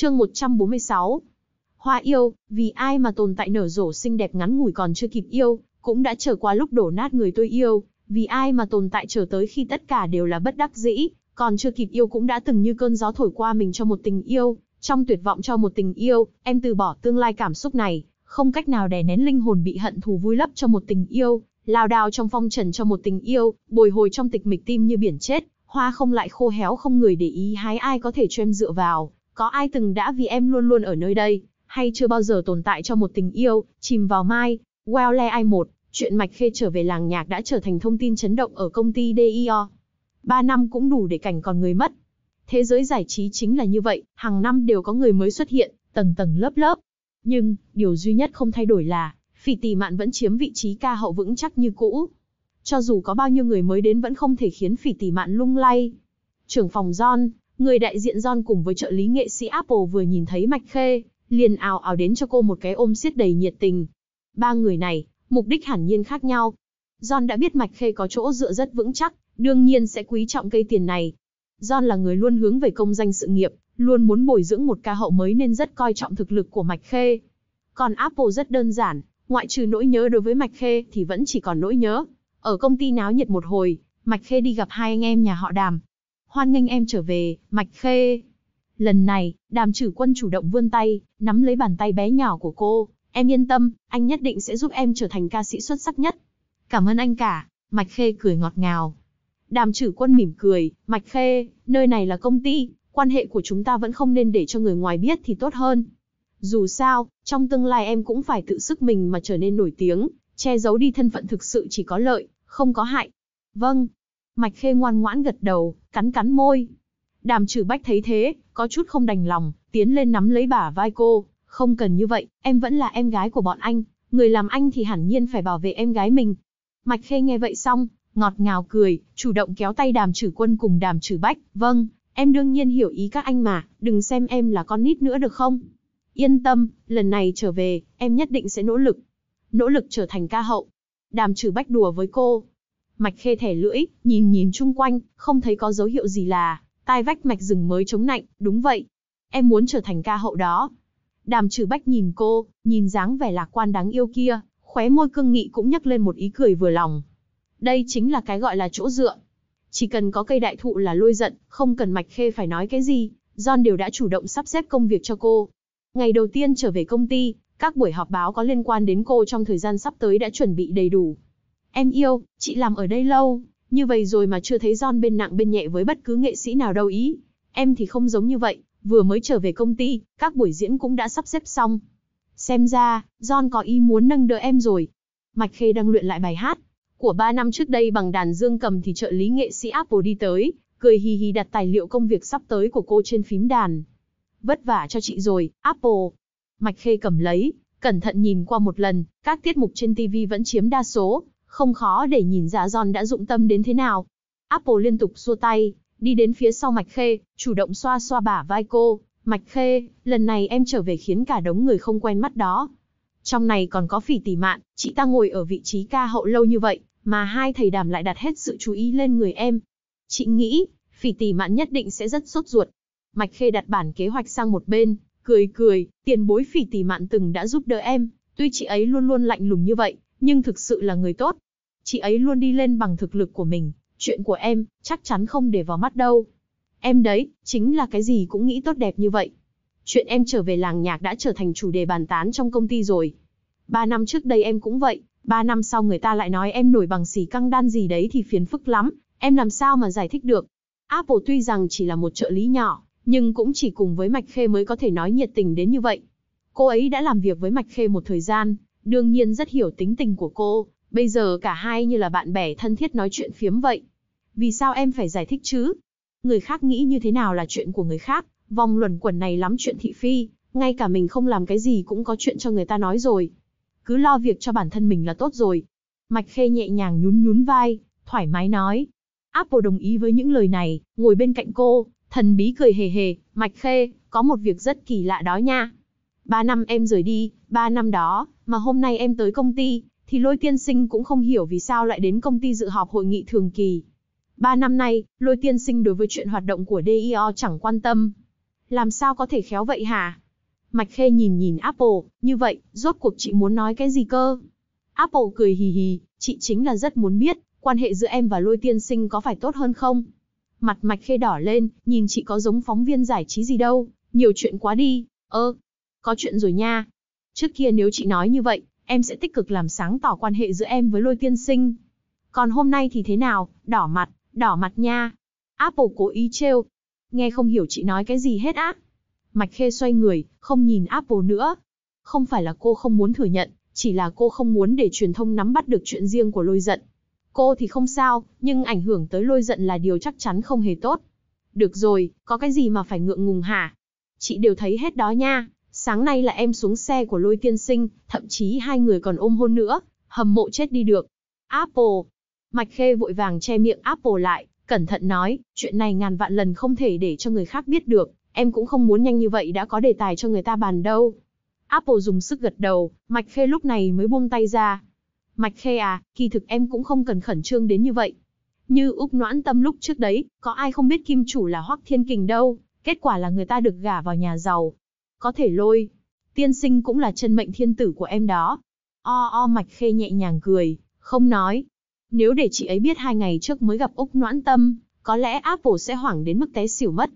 Chương 146 Hoa yêu, vì ai mà tồn tại nở rổ xinh đẹp ngắn ngủi còn chưa kịp yêu, cũng đã trở qua lúc đổ nát người tôi yêu, vì ai mà tồn tại trở tới khi tất cả đều là bất đắc dĩ, còn chưa kịp yêu cũng đã từng như cơn gió thổi qua mình cho một tình yêu, trong tuyệt vọng cho một tình yêu, em từ bỏ tương lai cảm xúc này, không cách nào đè nén linh hồn bị hận thù vui lấp cho một tình yêu, lao đao trong phong trần cho một tình yêu, bồi hồi trong tịch mịch tim như biển chết, hoa không lại khô héo không người để ý hái ai có thể cho em dựa vào, có ai từng đã vì em luôn luôn ở nơi đây, hay chưa bao giờ tồn tại cho một tình yêu, chìm vào mai, Well, Le ai một, chuyện Mạch Khê trở về làng nhạc đã trở thành thông tin chấn động ở công ty DIO. Ba năm cũng đủ để cảnh còn người mất. Thế giới giải trí chính là như vậy, hàng năm đều có người mới xuất hiện, tầng tầng lớp lớp. Nhưng, điều duy nhất không thay đổi là, Phỉ Tỷ Mạn vẫn chiếm vị trí ca hậu vững chắc như cũ. Cho dù có bao nhiêu người mới đến vẫn không thể khiến Phỉ Tỷ Mạn lung lay. Trưởng phòng John, Người đại diện John cùng với trợ lý nghệ sĩ Apple vừa nhìn thấy Mạch Khê, liền ào ào đến cho cô một cái ôm siết đầy nhiệt tình. Ba người này, mục đích hẳn nhiên khác nhau. John đã biết Mạch Khê có chỗ dựa rất vững chắc, đương nhiên sẽ quý trọng cây tiền này. John là người luôn hướng về công danh sự nghiệp, luôn muốn bồi dưỡng một ca hậu mới nên rất coi trọng thực lực của Mạch Khê. Còn Apple rất đơn giản, ngoại trừ nỗi nhớ đối với Mạch Khê thì vẫn chỉ còn nỗi nhớ. Ở công ty náo nhiệt một hồi, Mạch Khê đi gặp hai anh em nhà họ đàm, hoan nghênh em trở về, Mạch Khê. Lần này, đàm trử quân chủ động vươn tay, nắm lấy bàn tay bé nhỏ của cô. Em yên tâm, anh nhất định sẽ giúp em trở thành ca sĩ xuất sắc nhất. Cảm ơn anh cả, Mạch Khê cười ngọt ngào. Đàm trử quân mỉm cười, Mạch Khê, nơi này là công ty, quan hệ của chúng ta vẫn không nên để cho người ngoài biết thì tốt hơn. Dù sao, trong tương lai em cũng phải tự sức mình mà trở nên nổi tiếng, che giấu đi thân phận thực sự chỉ có lợi, không có hại. Vâng, Mạch Khê ngoan ngoãn gật đầu, cắn cắn môi. Đàm trừ bách thấy thế, có chút không đành lòng, tiến lên nắm lấy bả vai cô. Không cần như vậy, em vẫn là em gái của bọn anh. Người làm anh thì hẳn nhiên phải bảo vệ em gái mình. Mạch Khê nghe vậy xong, ngọt ngào cười, chủ động kéo tay đàm trừ quân cùng đàm trừ bách. Vâng, em đương nhiên hiểu ý các anh mà, đừng xem em là con nít nữa được không? Yên tâm, lần này trở về, em nhất định sẽ nỗ lực. Nỗ lực trở thành ca hậu. Đàm trừ bách đùa với cô, Mạch Khê thẻ lưỡi, nhìn nhìn chung quanh, không thấy có dấu hiệu gì là tai vách mạch rừng mới chống nạnh, đúng vậy. Em muốn trở thành ca hậu đó. Đàm trừ bách nhìn cô, nhìn dáng vẻ lạc quan đáng yêu kia, khóe môi cương nghị cũng nhắc lên một ý cười vừa lòng. Đây chính là cái gọi là chỗ dựa. Chỉ cần có cây đại thụ là lôi giận, không cần Mạch Khê phải nói cái gì, John đều đã chủ động sắp xếp công việc cho cô. Ngày đầu tiên trở về công ty, các buổi họp báo có liên quan đến cô trong thời gian sắp tới đã chuẩn bị đầy đủ. Em yêu, chị làm ở đây lâu, như vậy rồi mà chưa thấy John bên nặng bên nhẹ với bất cứ nghệ sĩ nào đâu ý. Em thì không giống như vậy, vừa mới trở về công ty, các buổi diễn cũng đã sắp xếp xong. Xem ra, John có ý muốn nâng đỡ em rồi. Mạch Khê đang luyện lại bài hát. Của ba năm trước đây bằng đàn dương cầm thì trợ lý nghệ sĩ Apple đi tới, cười hì hì đặt tài liệu công việc sắp tới của cô trên phím đàn. Vất vả cho chị rồi, Apple. Mạch Khê cầm lấy, cẩn thận nhìn qua một lần, các tiết mục trên TV vẫn chiếm đa số, không khó để nhìn ra John đã dụng tâm đến thế nào. Apple liên tục xua tay, đi đến phía sau Mạch Khê, chủ động xoa xoa bả vai cô. Mạch Khê, lần này em trở về khiến cả đống người không quen mắt đó. Trong này còn có phỉ tỉ mạn, chị ta ngồi ở vị trí ca hậu lâu như vậy, mà hai thầy đàm lại đặt hết sự chú ý lên người em. Chị nghĩ, phỉ tỉ mạn nhất định sẽ rất sốt ruột. Mạch Khê đặt bản kế hoạch sang một bên, cười cười, tiền bối phỉ tỉ mạn từng đã giúp đỡ em, tuy chị ấy luôn luôn lạnh lùng như vậy, nhưng thực sự là người tốt. Chị ấy luôn đi lên bằng thực lực của mình, chuyện của em, chắc chắn không để vào mắt đâu. Em đấy, chính là cái gì cũng nghĩ tốt đẹp như vậy. Chuyện em trở về làng nhạc đã trở thành chủ đề bàn tán trong công ty rồi. Ba năm trước đây em cũng vậy, ba năm sau người ta lại nói em nổi bằng xì căng đan gì đấy thì phiền phức lắm, em làm sao mà giải thích được. Apple tuy rằng chỉ là một trợ lý nhỏ, nhưng cũng chỉ cùng với Mạch Khê mới có thể nói nhiệt tình đến như vậy. Cô ấy đã làm việc với Mạch Khê một thời gian, đương nhiên rất hiểu tính tình của cô, bây giờ cả hai như là bạn bè thân thiết nói chuyện phiếm vậy. Vì sao em phải giải thích chứ? Người khác nghĩ như thế nào là chuyện của người khác, vòng luẩn quẩn này lắm chuyện thị phi, ngay cả mình không làm cái gì cũng có chuyện cho người ta nói rồi. Cứ lo việc cho bản thân mình là tốt rồi. Mạch Khê nhẹ nhàng nhún nhún vai, thoải mái nói. Apple đồng ý với những lời này, ngồi bên cạnh cô, thần bí cười hề hề, Mạch Khê, có một việc rất kỳ lạ đó nha. Ba năm em rời đi, ba năm đó, mà hôm nay em tới công ty, thì lôi tiên sinh cũng không hiểu vì sao lại đến công ty dự họp hội nghị thường kỳ. Ba năm nay, lôi tiên sinh đối với chuyện hoạt động của DIO e chẳng quan tâm. Làm sao có thể khéo vậy hả? Mạch Khê nhìn nhìn Apple, như vậy, rốt cuộc chị muốn nói cái gì cơ? Apple cười hì hì, chị chính là rất muốn biết, quan hệ giữa em và lôi tiên sinh có phải tốt hơn không? Mặt Mạch Khê đỏ lên, nhìn chị có giống phóng viên giải trí gì đâu, nhiều chuyện quá đi, ơ, có chuyện rồi nha, Trước kia nếu chị nói như vậy, em sẽ tích cực làm sáng tỏ quan hệ giữa em với lôi tiên sinh. Còn hôm nay thì thế nào, đỏ mặt, đỏ mặt nha. Apple cố ý trêu. Nghe không hiểu chị nói cái gì hết á. Mạch Khê xoay người, không nhìn Apple nữa. Không phải là cô không muốn thừa nhận, chỉ là cô không muốn để truyền thông nắm bắt được chuyện riêng của lôi giận. Cô thì không sao, nhưng ảnh hưởng tới lôi giận là điều chắc chắn không hề tốt. Được rồi, có cái gì mà phải ngượng ngùng hả? Chị đều thấy hết đó nha, sáng nay là em xuống xe của lôi tiên sinh, thậm chí hai người còn ôm hôn nữa, hầm mộ chết đi được. Apple. Mạch Khê vội vàng che miệng Apple lại, cẩn thận nói, chuyện này ngàn vạn lần không thể để cho người khác biết được, em cũng không muốn nhanh như vậy đã có đề tài cho người ta bàn đâu. Apple dùng sức gật đầu, Mạch Khê lúc này mới buông tay ra. Mạch Khê à, kỳ thực em cũng không cần khẩn trương đến như vậy. Như Úc Noãn Tâm lúc trước đấy, có ai không biết kim chủ là Hoắc Thiên Kình đâu, kết quả là người ta được gả vào nhà giàu, có thể lôi, tiên sinh cũng là chân mệnh thiên tử của em đó. O o mạch khê nhẹ nhàng cười, không nói. Nếu để chị ấy biết hai ngày trước mới gặp Úc Noãn Tâm, có lẽ Apple sẽ hoảng đến mức té xỉu mất.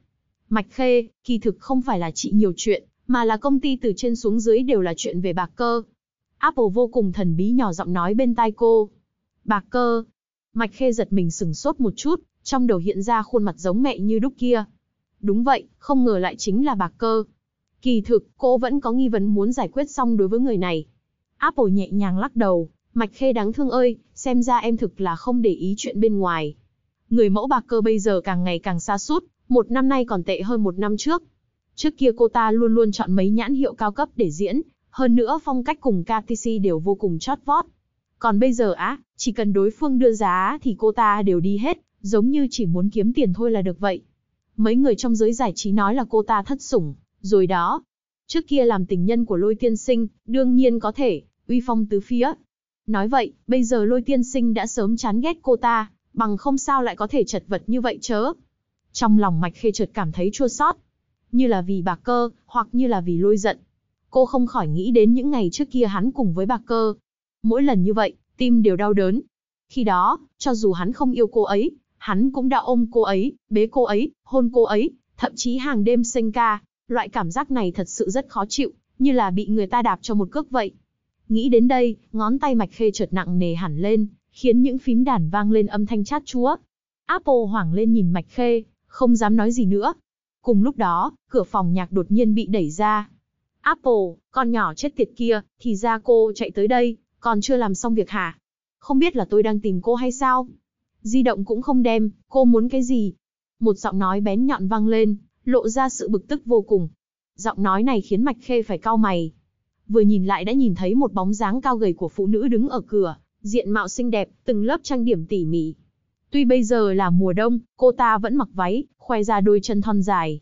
Mạch khê, kỳ thực không phải là chị nhiều chuyện, mà là công ty từ trên xuống dưới đều là chuyện về bạc cơ. Apple vô cùng thần bí nhỏ giọng nói bên tai cô. Bạc cơ. Mạch khê giật mình sừng sốt một chút, trong đầu hiện ra khuôn mặt giống mẹ như đúc kia. Đúng vậy, không ngờ lại chính là bạc cơ. Kỳ thực, cô vẫn có nghi vấn muốn giải quyết xong đối với người này. Apple nhẹ nhàng lắc đầu, Mạch Khê đáng thương ơi, xem ra em thực là không để ý chuyện bên ngoài. Người mẫu bạc cơ bây giờ càng ngày càng xa sút một năm nay còn tệ hơn một năm trước. Trước kia cô ta luôn luôn chọn mấy nhãn hiệu cao cấp để diễn, hơn nữa phong cách cùng KTC đều vô cùng chót vót. Còn bây giờ á, chỉ cần đối phương đưa giá thì cô ta đều đi hết, giống như chỉ muốn kiếm tiền thôi là được vậy. Mấy người trong giới giải trí nói là cô ta thất sủng, rồi đó, trước kia làm tình nhân của lôi tiên sinh, đương nhiên có thể, uy phong tứ phía. Nói vậy, bây giờ lôi tiên sinh đã sớm chán ghét cô ta, bằng không sao lại có thể chật vật như vậy chớ. Trong lòng mạch khê chợt cảm thấy chua sót, như là vì bạc cơ, hoặc như là vì lôi giận. Cô không khỏi nghĩ đến những ngày trước kia hắn cùng với bạc cơ. Mỗi lần như vậy, tim đều đau đớn. Khi đó, cho dù hắn không yêu cô ấy, hắn cũng đã ôm cô ấy, bế cô ấy, hôn cô ấy, thậm chí hàng đêm sinh ca, loại cảm giác này thật sự rất khó chịu, như là bị người ta đạp cho một cước vậy. Nghĩ đến đây, ngón tay Mạch Khê chợt nặng nề hẳn lên, khiến những phím đàn vang lên âm thanh chát chúa. Apple hoảng lên nhìn Mạch Khê, không dám nói gì nữa. Cùng lúc đó, cửa phòng nhạc đột nhiên bị đẩy ra. Apple, con nhỏ chết tiệt kia, thì ra cô chạy tới đây, còn chưa làm xong việc hả? Không biết là tôi đang tìm cô hay sao? Di động cũng không đem, cô muốn cái gì? Một giọng nói bén nhọn vang lên, lộ ra sự bực tức vô cùng. Giọng nói này khiến Mạch Khê phải cau mày. Vừa nhìn lại đã nhìn thấy một bóng dáng cao gầy của phụ nữ đứng ở cửa, diện mạo xinh đẹp, từng lớp trang điểm tỉ mỉ. Tuy bây giờ là mùa đông, cô ta vẫn mặc váy, khoe ra đôi chân thon dài.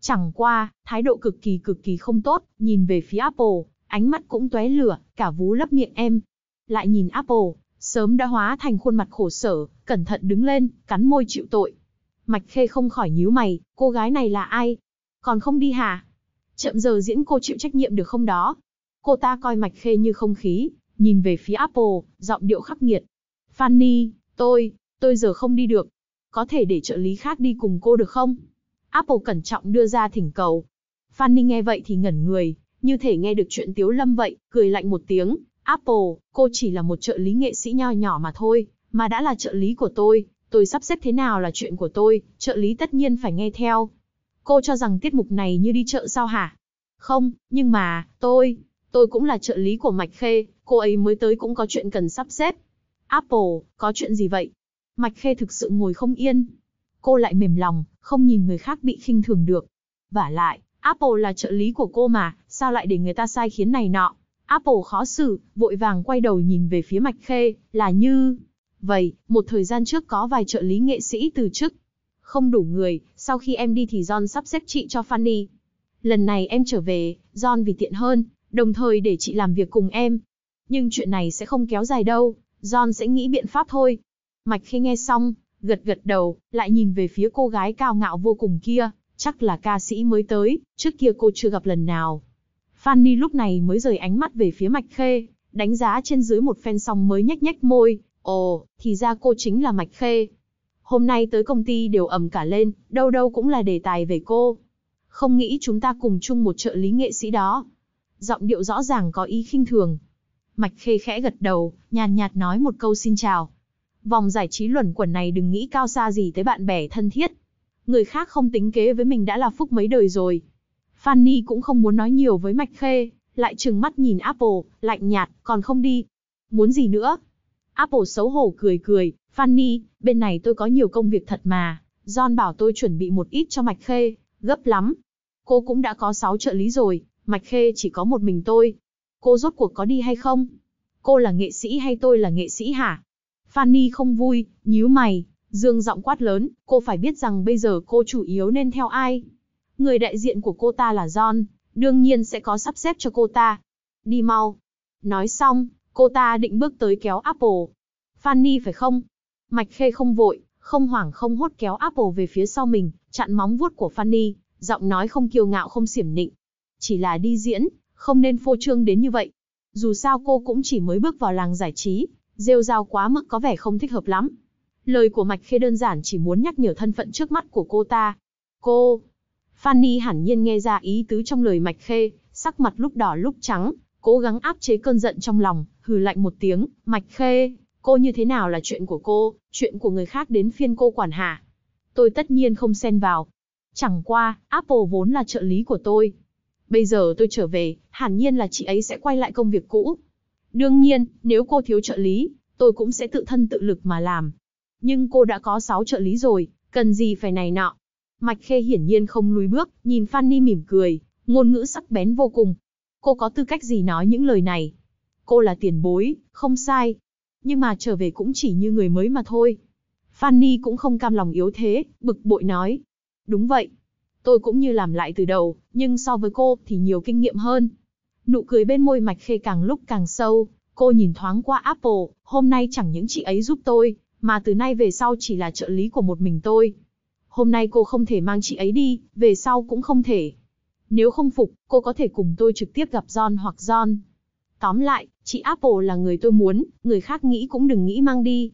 Chẳng qua, thái độ cực kỳ cực kỳ không tốt, nhìn về phía Apple, ánh mắt cũng tóe lửa, cả vú lấp miệng em. Lại nhìn Apple, sớm đã hóa thành khuôn mặt khổ sở, cẩn thận đứng lên, cắn môi chịu tội. Mạch Khê không khỏi nhíu mày, cô gái này là ai? Còn không đi hả? Chậm giờ diễn cô chịu trách nhiệm được không đó? Cô ta coi Mạch Khê như không khí, nhìn về phía Apple, giọng điệu khắc nghiệt. Fanny, tôi, tôi giờ không đi được. Có thể để trợ lý khác đi cùng cô được không? Apple cẩn trọng đưa ra thỉnh cầu. Fanny nghe vậy thì ngẩn người, như thể nghe được chuyện Tiếu Lâm vậy, cười lạnh một tiếng. Apple, cô chỉ là một trợ lý nghệ sĩ nho nhỏ mà thôi, mà đã là trợ lý của tôi, tôi sắp xếp thế nào là chuyện của tôi, trợ lý tất nhiên phải nghe theo. Cô cho rằng tiết mục này như đi chợ sao hả? Không, nhưng mà, tôi, tôi cũng là trợ lý của Mạch Khê, cô ấy mới tới cũng có chuyện cần sắp xếp. Apple, có chuyện gì vậy? Mạch Khê thực sự ngồi không yên. Cô lại mềm lòng, không nhìn người khác bị khinh thường được. Vả lại, Apple là trợ lý của cô mà, sao lại để người ta sai khiến này nọ? Apple khó xử, vội vàng quay đầu nhìn về phía Mạch Khê, là như... Vậy, một thời gian trước có vài trợ lý nghệ sĩ từ chức. Không đủ người, sau khi em đi thì John sắp xếp chị cho Fanny. Lần này em trở về, John vì tiện hơn, đồng thời để chị làm việc cùng em. Nhưng chuyện này sẽ không kéo dài đâu, John sẽ nghĩ biện pháp thôi. Mạch khi nghe xong, gật gật đầu, lại nhìn về phía cô gái cao ngạo vô cùng kia, chắc là ca sĩ mới tới, trước kia cô chưa gặp lần nào. Fanny lúc này mới rời ánh mắt về phía Mạch Khê, đánh giá trên dưới một phen xong mới nhếch nhếch môi, Ồ, thì ra cô chính là Mạch Khê. Hôm nay tới công ty đều ầm cả lên, đâu đâu cũng là đề tài về cô. Không nghĩ chúng ta cùng chung một trợ lý nghệ sĩ đó. Giọng điệu rõ ràng có ý khinh thường. Mạch Khê khẽ gật đầu, nhàn nhạt nói một câu xin chào. Vòng giải trí luẩn quẩn này đừng nghĩ cao xa gì tới bạn bè thân thiết. Người khác không tính kế với mình đã là phúc mấy đời rồi. Fanny cũng không muốn nói nhiều với Mạch Khê, lại trừng mắt nhìn Apple, lạnh nhạt, còn không đi. Muốn gì nữa, Apple xấu hổ cười cười, Fanny, bên này tôi có nhiều công việc thật mà, John bảo tôi chuẩn bị một ít cho Mạch Khê, gấp lắm. Cô cũng đã có 6 trợ lý rồi, Mạch Khê chỉ có một mình tôi. Cô rốt cuộc có đi hay không? Cô là nghệ sĩ hay tôi là nghệ sĩ hả? Fanny không vui, nhíu mày, dương giọng quát lớn, cô phải biết rằng bây giờ cô chủ yếu nên theo ai? Người đại diện của cô ta là John, đương nhiên sẽ có sắp xếp cho cô ta. Đi mau. Nói xong, Cô ta định bước tới kéo Apple. Fanny phải không? Mạch Khê không vội, không hoảng không hốt kéo Apple về phía sau mình, chặn móng vuốt của Fanny, giọng nói không kiêu ngạo không xiểm nịnh. Chỉ là đi diễn, không nên phô trương đến như vậy. Dù sao cô cũng chỉ mới bước vào làng giải trí, rêu rao quá mức có vẻ không thích hợp lắm. Lời của Mạch Khê đơn giản chỉ muốn nhắc nhở thân phận trước mắt của cô ta. Cô... Fanny hẳn nhiên nghe ra ý tứ trong lời Mạch Khê, sắc mặt lúc đỏ lúc trắng, Cố gắng áp chế cơn giận trong lòng, hừ lạnh một tiếng, mạch khê, cô như thế nào là chuyện của cô, chuyện của người khác đến phiên cô quản hạ, Tôi tất nhiên không xen vào. Chẳng qua, Apple vốn là trợ lý của tôi. Bây giờ tôi trở về, hẳn nhiên là chị ấy sẽ quay lại công việc cũ. Đương nhiên, nếu cô thiếu trợ lý, tôi cũng sẽ tự thân tự lực mà làm. Nhưng cô đã có 6 trợ lý rồi, cần gì phải này nọ. Mạch Khê hiển nhiên không lùi bước, nhìn Fanny mỉm cười, ngôn ngữ sắc bén vô cùng, Cô có tư cách gì nói những lời này? Cô là tiền bối, không sai. Nhưng mà trở về cũng chỉ như người mới mà thôi. Fanny cũng không cam lòng yếu thế, bực bội nói. Đúng vậy. Tôi cũng như làm lại từ đầu, nhưng so với cô thì nhiều kinh nghiệm hơn. Nụ cười bên môi mạch khê càng lúc càng sâu, cô nhìn thoáng qua Apple, hôm nay chẳng những chị ấy giúp tôi, mà từ nay về sau chỉ là trợ lý của một mình tôi. Hôm nay cô không thể mang chị ấy đi, về sau cũng không thể. Nếu không phục, cô có thể cùng tôi trực tiếp gặp John hoặc John. Tóm lại, chị Apple là người tôi muốn, người khác nghĩ cũng đừng nghĩ mang đi.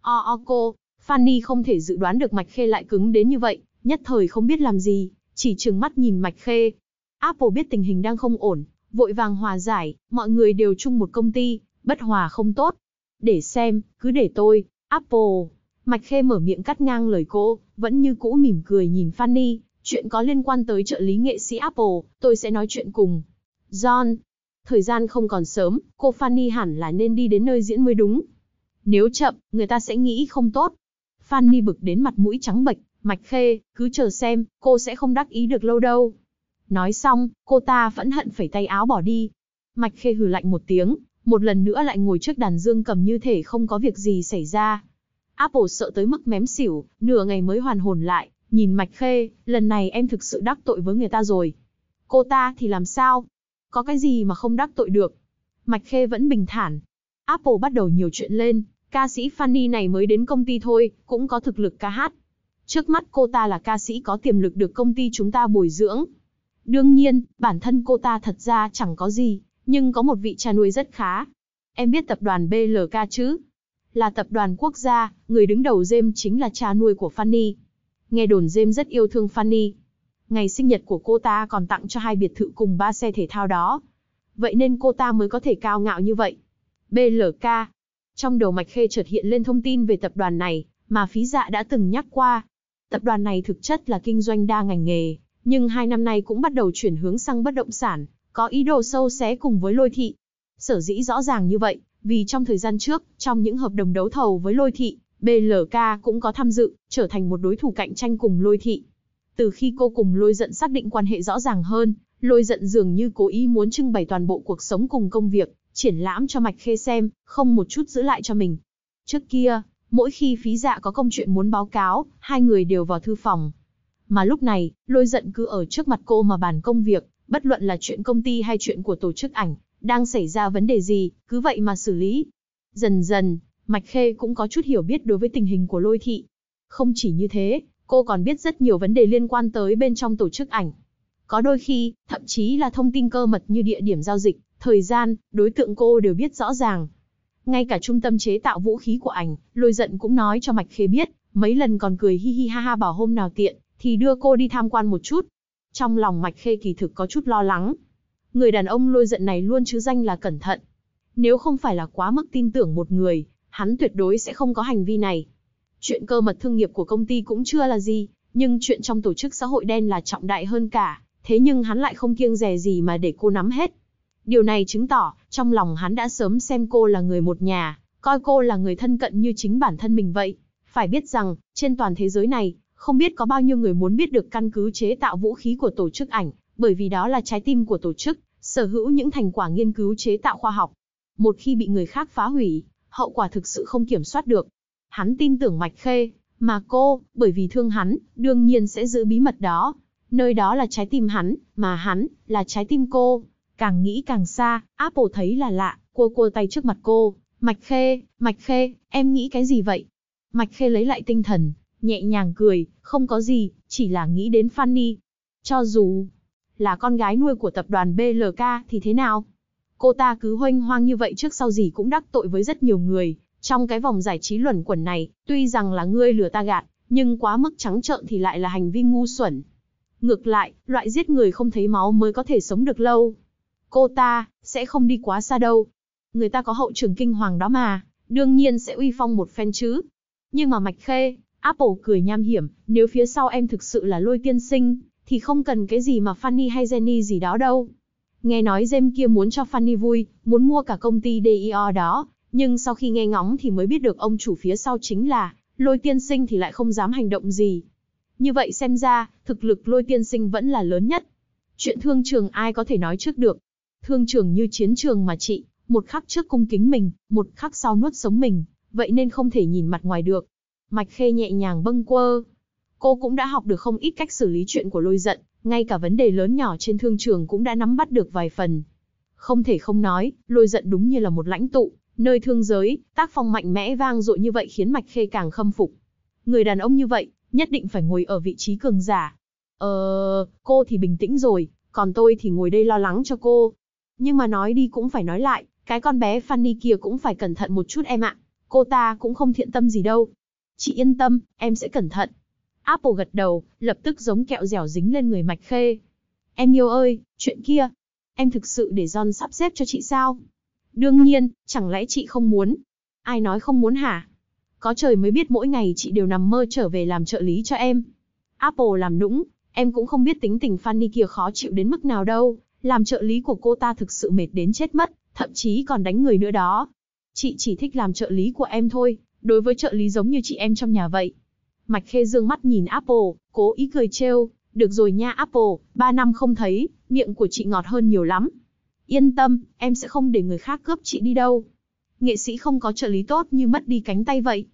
O o cô, Fanny không thể dự đoán được Mạch Khê lại cứng đến như vậy, nhất thời không biết làm gì, chỉ trừng mắt nhìn Mạch Khê. Apple biết tình hình đang không ổn, vội vàng hòa giải, mọi người đều chung một công ty, bất hòa không tốt. Để xem, cứ để tôi, Apple. Mạch Khê mở miệng cắt ngang lời cô, vẫn như cũ mỉm cười nhìn Fanny, Chuyện có liên quan tới trợ lý nghệ sĩ Apple, tôi sẽ nói chuyện cùng. John, thời gian không còn sớm, cô Fanny hẳn là nên đi đến nơi diễn mới đúng. Nếu chậm, người ta sẽ nghĩ không tốt. Fanny bực đến mặt mũi trắng bệch, mạch khê, cứ chờ xem, cô sẽ không đắc ý được lâu đâu. Nói xong, cô ta vẫn hận phải tay áo bỏ đi. Mạch khê hừ lạnh một tiếng, một lần nữa lại ngồi trước đàn dương cầm như thể không có việc gì xảy ra. Apple sợ tới mức mém xỉu, nửa ngày mới hoàn hồn lại, Nhìn Mạch Khê, lần này em thực sự đắc tội với người ta rồi. Cô ta thì làm sao? Có cái gì mà không đắc tội được? Mạch Khê vẫn bình thản. Apple bắt đầu nhiều chuyện lên, ca sĩ Fanny này mới đến công ty thôi, cũng có thực lực ca hát. Trước mắt cô ta là ca sĩ có tiềm lực được công ty chúng ta bồi dưỡng. Đương nhiên, bản thân cô ta thật ra chẳng có gì, nhưng có một vị cha nuôi rất khá. Em biết tập đoàn BLK chứ? Là tập đoàn quốc gia, người đứng đầu James chính là cha nuôi của Fanny nghe đồn James rất yêu thương Fanny. Ngày sinh nhật của cô ta còn tặng cho hai biệt thự cùng ba xe thể thao đó. Vậy nên cô ta mới có thể cao ngạo như vậy. BLK Trong đầu Mạch Khê chợt hiện lên thông tin về tập đoàn này, mà phí dạ đã từng nhắc qua. Tập đoàn này thực chất là kinh doanh đa ngành nghề, nhưng hai năm nay cũng bắt đầu chuyển hướng sang bất động sản, có ý đồ sâu xé cùng với lôi thị. Sở dĩ rõ ràng như vậy, vì trong thời gian trước, trong những hợp đồng đấu thầu với lôi thị, BLK cũng có tham dự, trở thành một đối thủ cạnh tranh cùng lôi thị. Từ khi cô cùng lôi giận xác định quan hệ rõ ràng hơn, lôi giận dường như cố ý muốn trưng bày toàn bộ cuộc sống cùng công việc, triển lãm cho Mạch Khê xem, không một chút giữ lại cho mình. Trước kia, mỗi khi phí dạ có công chuyện muốn báo cáo, hai người đều vào thư phòng. Mà lúc này, lôi giận cứ ở trước mặt cô mà bàn công việc, bất luận là chuyện công ty hay chuyện của tổ chức ảnh, đang xảy ra vấn đề gì, cứ vậy mà xử lý. Dần dần, Mạch Khê cũng có chút hiểu biết đối với tình hình của lôi thị. Không chỉ như thế, cô còn biết rất nhiều vấn đề liên quan tới bên trong tổ chức ảnh. Có đôi khi, thậm chí là thông tin cơ mật như địa điểm giao dịch, thời gian, đối tượng cô đều biết rõ ràng. Ngay cả trung tâm chế tạo vũ khí của ảnh, lôi giận cũng nói cho Mạch Khê biết, mấy lần còn cười hi hi ha ha bảo hôm nào tiện, thì đưa cô đi tham quan một chút. Trong lòng Mạch Khê kỳ thực có chút lo lắng. Người đàn ông lôi giận này luôn chứ danh là cẩn thận. Nếu không phải là quá mức tin tưởng một người, hắn tuyệt đối sẽ không có hành vi này. Chuyện cơ mật thương nghiệp của công ty cũng chưa là gì, nhưng chuyện trong tổ chức xã hội đen là trọng đại hơn cả, thế nhưng hắn lại không kiêng dè gì mà để cô nắm hết. Điều này chứng tỏ, trong lòng hắn đã sớm xem cô là người một nhà, coi cô là người thân cận như chính bản thân mình vậy. Phải biết rằng, trên toàn thế giới này, không biết có bao nhiêu người muốn biết được căn cứ chế tạo vũ khí của tổ chức ảnh, bởi vì đó là trái tim của tổ chức, sở hữu những thành quả nghiên cứu chế tạo khoa học. Một khi bị người khác phá hủy, hậu quả thực sự không kiểm soát được. Hắn tin tưởng Mạch Khê, mà cô, bởi vì thương hắn, đương nhiên sẽ giữ bí mật đó. Nơi đó là trái tim hắn, mà hắn, là trái tim cô. Càng nghĩ càng xa, Apple thấy là lạ, cô cô tay trước mặt cô. Mạch Khê, Mạch Khê, em nghĩ cái gì vậy? Mạch Khê lấy lại tinh thần, nhẹ nhàng cười, không có gì, chỉ là nghĩ đến Fanny. Cho dù là con gái nuôi của tập đoàn BLK thì thế nào? Cô ta cứ hoanh hoang như vậy trước sau gì cũng đắc tội với rất nhiều người. Trong cái vòng giải trí luẩn quẩn này, tuy rằng là ngươi lừa ta gạt, nhưng quá mức trắng trợn thì lại là hành vi ngu xuẩn. Ngược lại, loại giết người không thấy máu mới có thể sống được lâu. Cô ta, sẽ không đi quá xa đâu. Người ta có hậu trường kinh hoàng đó mà, đương nhiên sẽ uy phong một phen chứ. Nhưng mà Mạch Khê, Apple cười nham hiểm, nếu phía sau em thực sự là lôi tiên sinh, thì không cần cái gì mà Fanny hay Jenny gì đó đâu. Nghe nói Jem kia muốn cho Fanny vui, muốn mua cả công ty DIO e đó, nhưng sau khi nghe ngóng thì mới biết được ông chủ phía sau chính là, lôi tiên sinh thì lại không dám hành động gì. Như vậy xem ra, thực lực lôi tiên sinh vẫn là lớn nhất. Chuyện thương trường ai có thể nói trước được. Thương trường như chiến trường mà chị, một khắc trước cung kính mình, một khắc sau nuốt sống mình, vậy nên không thể nhìn mặt ngoài được. Mạch Khê nhẹ nhàng bâng quơ, Cô cũng đã học được không ít cách xử lý chuyện của lôi giận, ngay cả vấn đề lớn nhỏ trên thương trường cũng đã nắm bắt được vài phần. Không thể không nói, lôi giận đúng như là một lãnh tụ, nơi thương giới, tác phong mạnh mẽ vang dội như vậy khiến Mạch Khê càng khâm phục. Người đàn ông như vậy, nhất định phải ngồi ở vị trí cường giả. Ờ, cô thì bình tĩnh rồi, còn tôi thì ngồi đây lo lắng cho cô. Nhưng mà nói đi cũng phải nói lại, cái con bé Fanny kia cũng phải cẩn thận một chút em ạ. Cô ta cũng không thiện tâm gì đâu. Chị yên tâm, em sẽ cẩn thận. Apple gật đầu, lập tức giống kẹo dẻo dính lên người Mạch Khê. Em yêu ơi, chuyện kia, em thực sự để John sắp xếp cho chị sao? Đương nhiên, chẳng lẽ chị không muốn? Ai nói không muốn hả? Có trời mới biết mỗi ngày chị đều nằm mơ trở về làm trợ lý cho em. Apple làm nũng, em cũng không biết tính tình Fanny kia khó chịu đến mức nào đâu. Làm trợ lý của cô ta thực sự mệt đến chết mất, thậm chí còn đánh người nữa đó. Chị chỉ thích làm trợ lý của em thôi, đối với trợ lý giống như chị em trong nhà vậy. Mạch Khê dương mắt nhìn Apple, cố ý cười trêu, được rồi nha Apple, ba năm không thấy, miệng của chị ngọt hơn nhiều lắm. Yên tâm, em sẽ không để người khác cướp chị đi đâu. Nghệ sĩ không có trợ lý tốt như mất đi cánh tay vậy.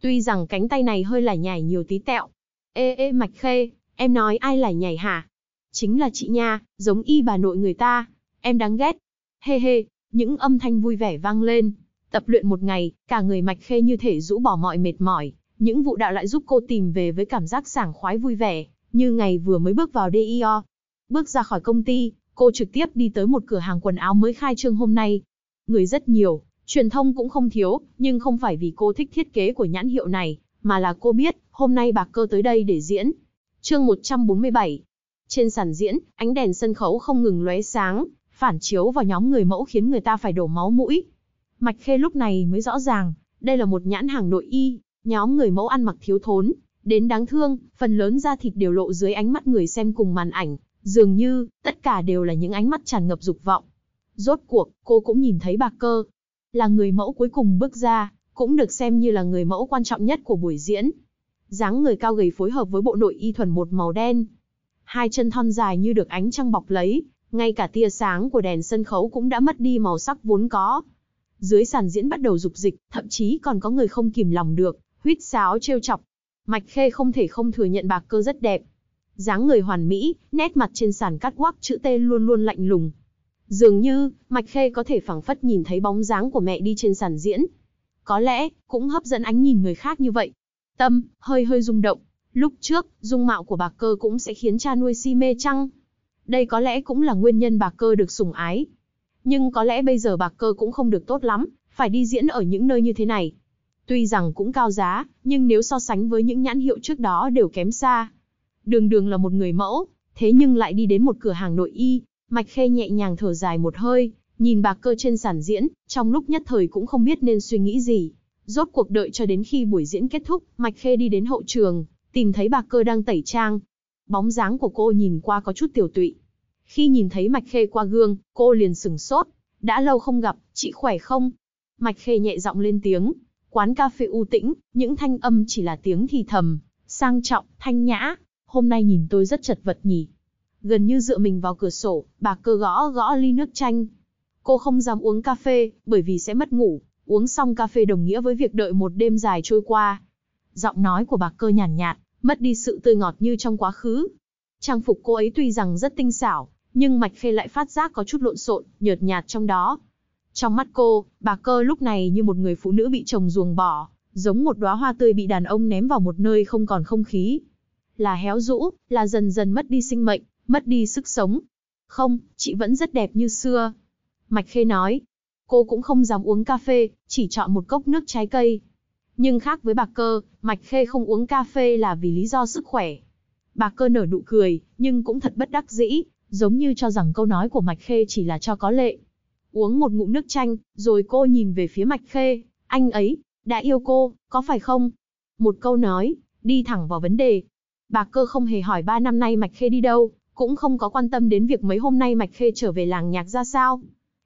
Tuy rằng cánh tay này hơi lải nhải nhiều tí tẹo. Ê ê Mạch Khê, em nói ai lải nhảy hả? Chính là chị nha, giống y bà nội người ta, em đáng ghét. Hê hê, những âm thanh vui vẻ vang lên. Tập luyện một ngày, cả người Mạch Khê như thể rũ bỏ mọi mệt mỏi, những vụ đạo lại giúp cô tìm về với cảm giác sảng khoái vui vẻ, như ngày vừa mới bước vào DIO. E bước ra khỏi công ty, cô trực tiếp đi tới một cửa hàng quần áo mới khai trương hôm nay. Người rất nhiều, truyền thông cũng không thiếu, nhưng không phải vì cô thích thiết kế của nhãn hiệu này, mà là cô biết, hôm nay bà cơ tới đây để diễn. Chương 147 Trên sàn diễn, ánh đèn sân khấu không ngừng lóe sáng, phản chiếu vào nhóm người mẫu khiến người ta phải đổ máu mũi. Mạch Khê lúc này mới rõ ràng, đây là một nhãn hàng nội y, Nhóm người mẫu ăn mặc thiếu thốn, đến đáng thương, phần lớn da thịt đều lộ dưới ánh mắt người xem cùng màn ảnh, dường như tất cả đều là những ánh mắt tràn ngập dục vọng. Rốt cuộc, cô cũng nhìn thấy bạc cơ, là người mẫu cuối cùng bước ra, cũng được xem như là người mẫu quan trọng nhất của buổi diễn. Dáng người cao gầy phối hợp với bộ nội y thuần một màu đen, hai chân thon dài như được ánh trăng bọc lấy, ngay cả tia sáng của đèn sân khấu cũng đã mất đi màu sắc vốn có. Dưới sàn diễn bắt đầu dục dịch, thậm chí còn có người không kìm lòng được, huýt sáo trêu chọc. Mạch Khê không thể không thừa nhận bạc cơ rất đẹp. dáng người hoàn mỹ, nét mặt trên sàn cắt quắc chữ T luôn luôn lạnh lùng. Dường như, Mạch Khê có thể phảng phất nhìn thấy bóng dáng của mẹ đi trên sàn diễn. Có lẽ, cũng hấp dẫn ánh nhìn người khác như vậy. Tâm, hơi hơi rung động. Lúc trước, dung mạo của bạc cơ cũng sẽ khiến cha nuôi si mê chăng. Đây có lẽ cũng là nguyên nhân bạc cơ được sủng ái. Nhưng có lẽ bây giờ bạc cơ cũng không được tốt lắm, phải đi diễn ở những nơi như thế này, Tuy rằng cũng cao giá, nhưng nếu so sánh với những nhãn hiệu trước đó đều kém xa. Đường đường là một người mẫu, thế nhưng lại đi đến một cửa hàng nội y, Mạch Khê nhẹ nhàng thở dài một hơi, nhìn bạc cơ trên sàn diễn, trong lúc nhất thời cũng không biết nên suy nghĩ gì. Rốt cuộc đợi cho đến khi buổi diễn kết thúc, Mạch Khê đi đến hậu trường, tìm thấy bạc cơ đang tẩy trang. Bóng dáng của cô nhìn qua có chút tiểu tụy. Khi nhìn thấy Mạch Khê qua gương, cô liền sừng sốt. Đã lâu không gặp, chị khỏe không? Mạch Khê nhẹ giọng lên tiếng, Quán cà phê u tĩnh, những thanh âm chỉ là tiếng thì thầm, sang trọng, thanh nhã. Hôm nay nhìn tôi rất chật vật nhỉ. Gần như dựa mình vào cửa sổ, bà cơ gõ gõ ly nước chanh. Cô không dám uống cà phê, bởi vì sẽ mất ngủ. Uống xong cà phê đồng nghĩa với việc đợi một đêm dài trôi qua. Giọng nói của bà cơ nhàn nhạt, nhạt, mất đi sự tươi ngọt như trong quá khứ. Trang phục cô ấy tuy rằng rất tinh xảo, nhưng mạch khê lại phát giác có chút lộn xộn, nhợt nhạt trong đó. Trong mắt cô, bà cơ lúc này như một người phụ nữ bị chồng ruồng bỏ, giống một đóa hoa tươi bị đàn ông ném vào một nơi không còn không khí. Là héo rũ, là dần dần mất đi sinh mệnh, mất đi sức sống. Không, chị vẫn rất đẹp như xưa. Mạch Khê nói, cô cũng không dám uống cà phê, chỉ chọn một cốc nước trái cây. Nhưng khác với bà cơ, Mạch Khê không uống cà phê là vì lý do sức khỏe. Bà cơ nở nụ cười, nhưng cũng thật bất đắc dĩ, giống như cho rằng câu nói của Mạch Khê chỉ là cho có lệ uống một ngụm nước chanh, rồi cô nhìn về phía Mạch Khê, anh ấy, đã yêu cô, có phải không? Một câu nói, đi thẳng vào vấn đề. Bà cơ không hề hỏi ba năm nay Mạch Khê đi đâu, cũng không có quan tâm đến việc mấy hôm nay Mạch Khê trở về làng nhạc ra sao.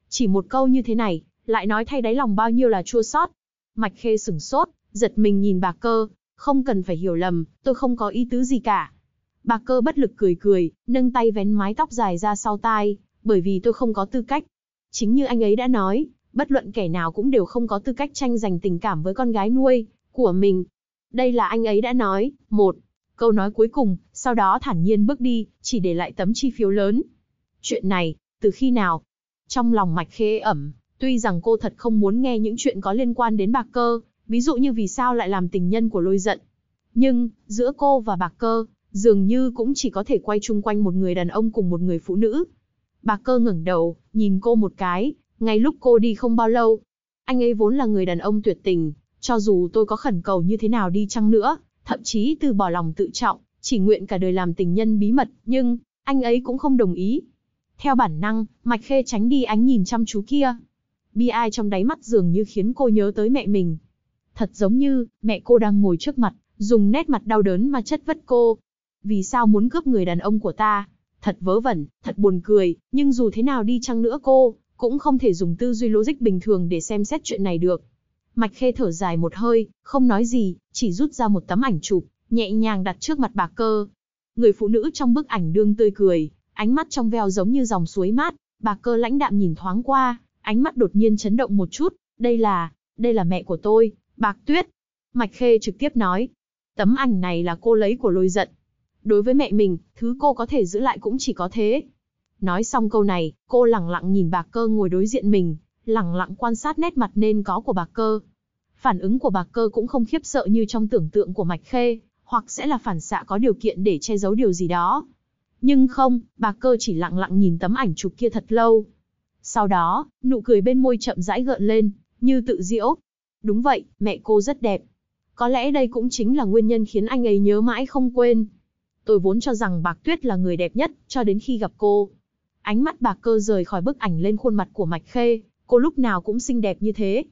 Chỉ một câu như thế này, lại nói thay đáy lòng bao nhiêu là chua sót. Mạch Khê sửng sốt, giật mình nhìn bà cơ, không cần phải hiểu lầm, tôi không có ý tứ gì cả. Bà cơ bất lực cười cười, nâng tay vén mái tóc dài ra sau tai, bởi vì tôi không có tư cách, Chính như anh ấy đã nói, bất luận kẻ nào cũng đều không có tư cách tranh giành tình cảm với con gái nuôi của mình. Đây là anh ấy đã nói, một, câu nói cuối cùng, sau đó thản nhiên bước đi, chỉ để lại tấm chi phiếu lớn. Chuyện này, từ khi nào? Trong lòng mạch khê ẩm, tuy rằng cô thật không muốn nghe những chuyện có liên quan đến bạc cơ, ví dụ như vì sao lại làm tình nhân của lôi giận. Nhưng, giữa cô và bạc cơ, dường như cũng chỉ có thể quay chung quanh một người đàn ông cùng một người phụ nữ, bà cơ ngẩng đầu, nhìn cô một cái, ngay lúc cô đi không bao lâu. Anh ấy vốn là người đàn ông tuyệt tình, cho dù tôi có khẩn cầu như thế nào đi chăng nữa, thậm chí từ bỏ lòng tự trọng, chỉ nguyện cả đời làm tình nhân bí mật, nhưng, anh ấy cũng không đồng ý. Theo bản năng, Mạch Khê tránh đi ánh nhìn chăm chú kia. Bi ai trong đáy mắt dường như khiến cô nhớ tới mẹ mình. Thật giống như, mẹ cô đang ngồi trước mặt, dùng nét mặt đau đớn mà chất vất cô. Vì sao muốn cướp người đàn ông của ta? Thật vớ vẩn, thật buồn cười, nhưng dù thế nào đi chăng nữa cô, cũng không thể dùng tư duy logic bình thường để xem xét chuyện này được. Mạch Khê thở dài một hơi, không nói gì, chỉ rút ra một tấm ảnh chụp, nhẹ nhàng đặt trước mặt bà cơ. Người phụ nữ trong bức ảnh đương tươi cười, ánh mắt trong veo giống như dòng suối mát, bà cơ lãnh đạm nhìn thoáng qua, ánh mắt đột nhiên chấn động một chút, đây là, đây là mẹ của tôi, bạc tuyết. Mạch Khê trực tiếp nói, tấm ảnh này là cô lấy của lôi giận, đối với mẹ mình, thứ cô có thể giữ lại cũng chỉ có thế. Nói xong câu này, cô lặng lặng nhìn bà cơ ngồi đối diện mình, lặng lặng quan sát nét mặt nên có của bà cơ. Phản ứng của bà cơ cũng không khiếp sợ như trong tưởng tượng của Mạch Khê, hoặc sẽ là phản xạ có điều kiện để che giấu điều gì đó. Nhưng không, bà cơ chỉ lặng lặng nhìn tấm ảnh chụp kia thật lâu. Sau đó, nụ cười bên môi chậm rãi gợn lên, như tự diễu. Đúng vậy, mẹ cô rất đẹp. Có lẽ đây cũng chính là nguyên nhân khiến anh ấy nhớ mãi không quên tôi vốn cho rằng Bạc Tuyết là người đẹp nhất, cho đến khi gặp cô. Ánh mắt Bạc Cơ rời khỏi bức ảnh lên khuôn mặt của Mạch Khê, cô lúc nào cũng xinh đẹp như thế.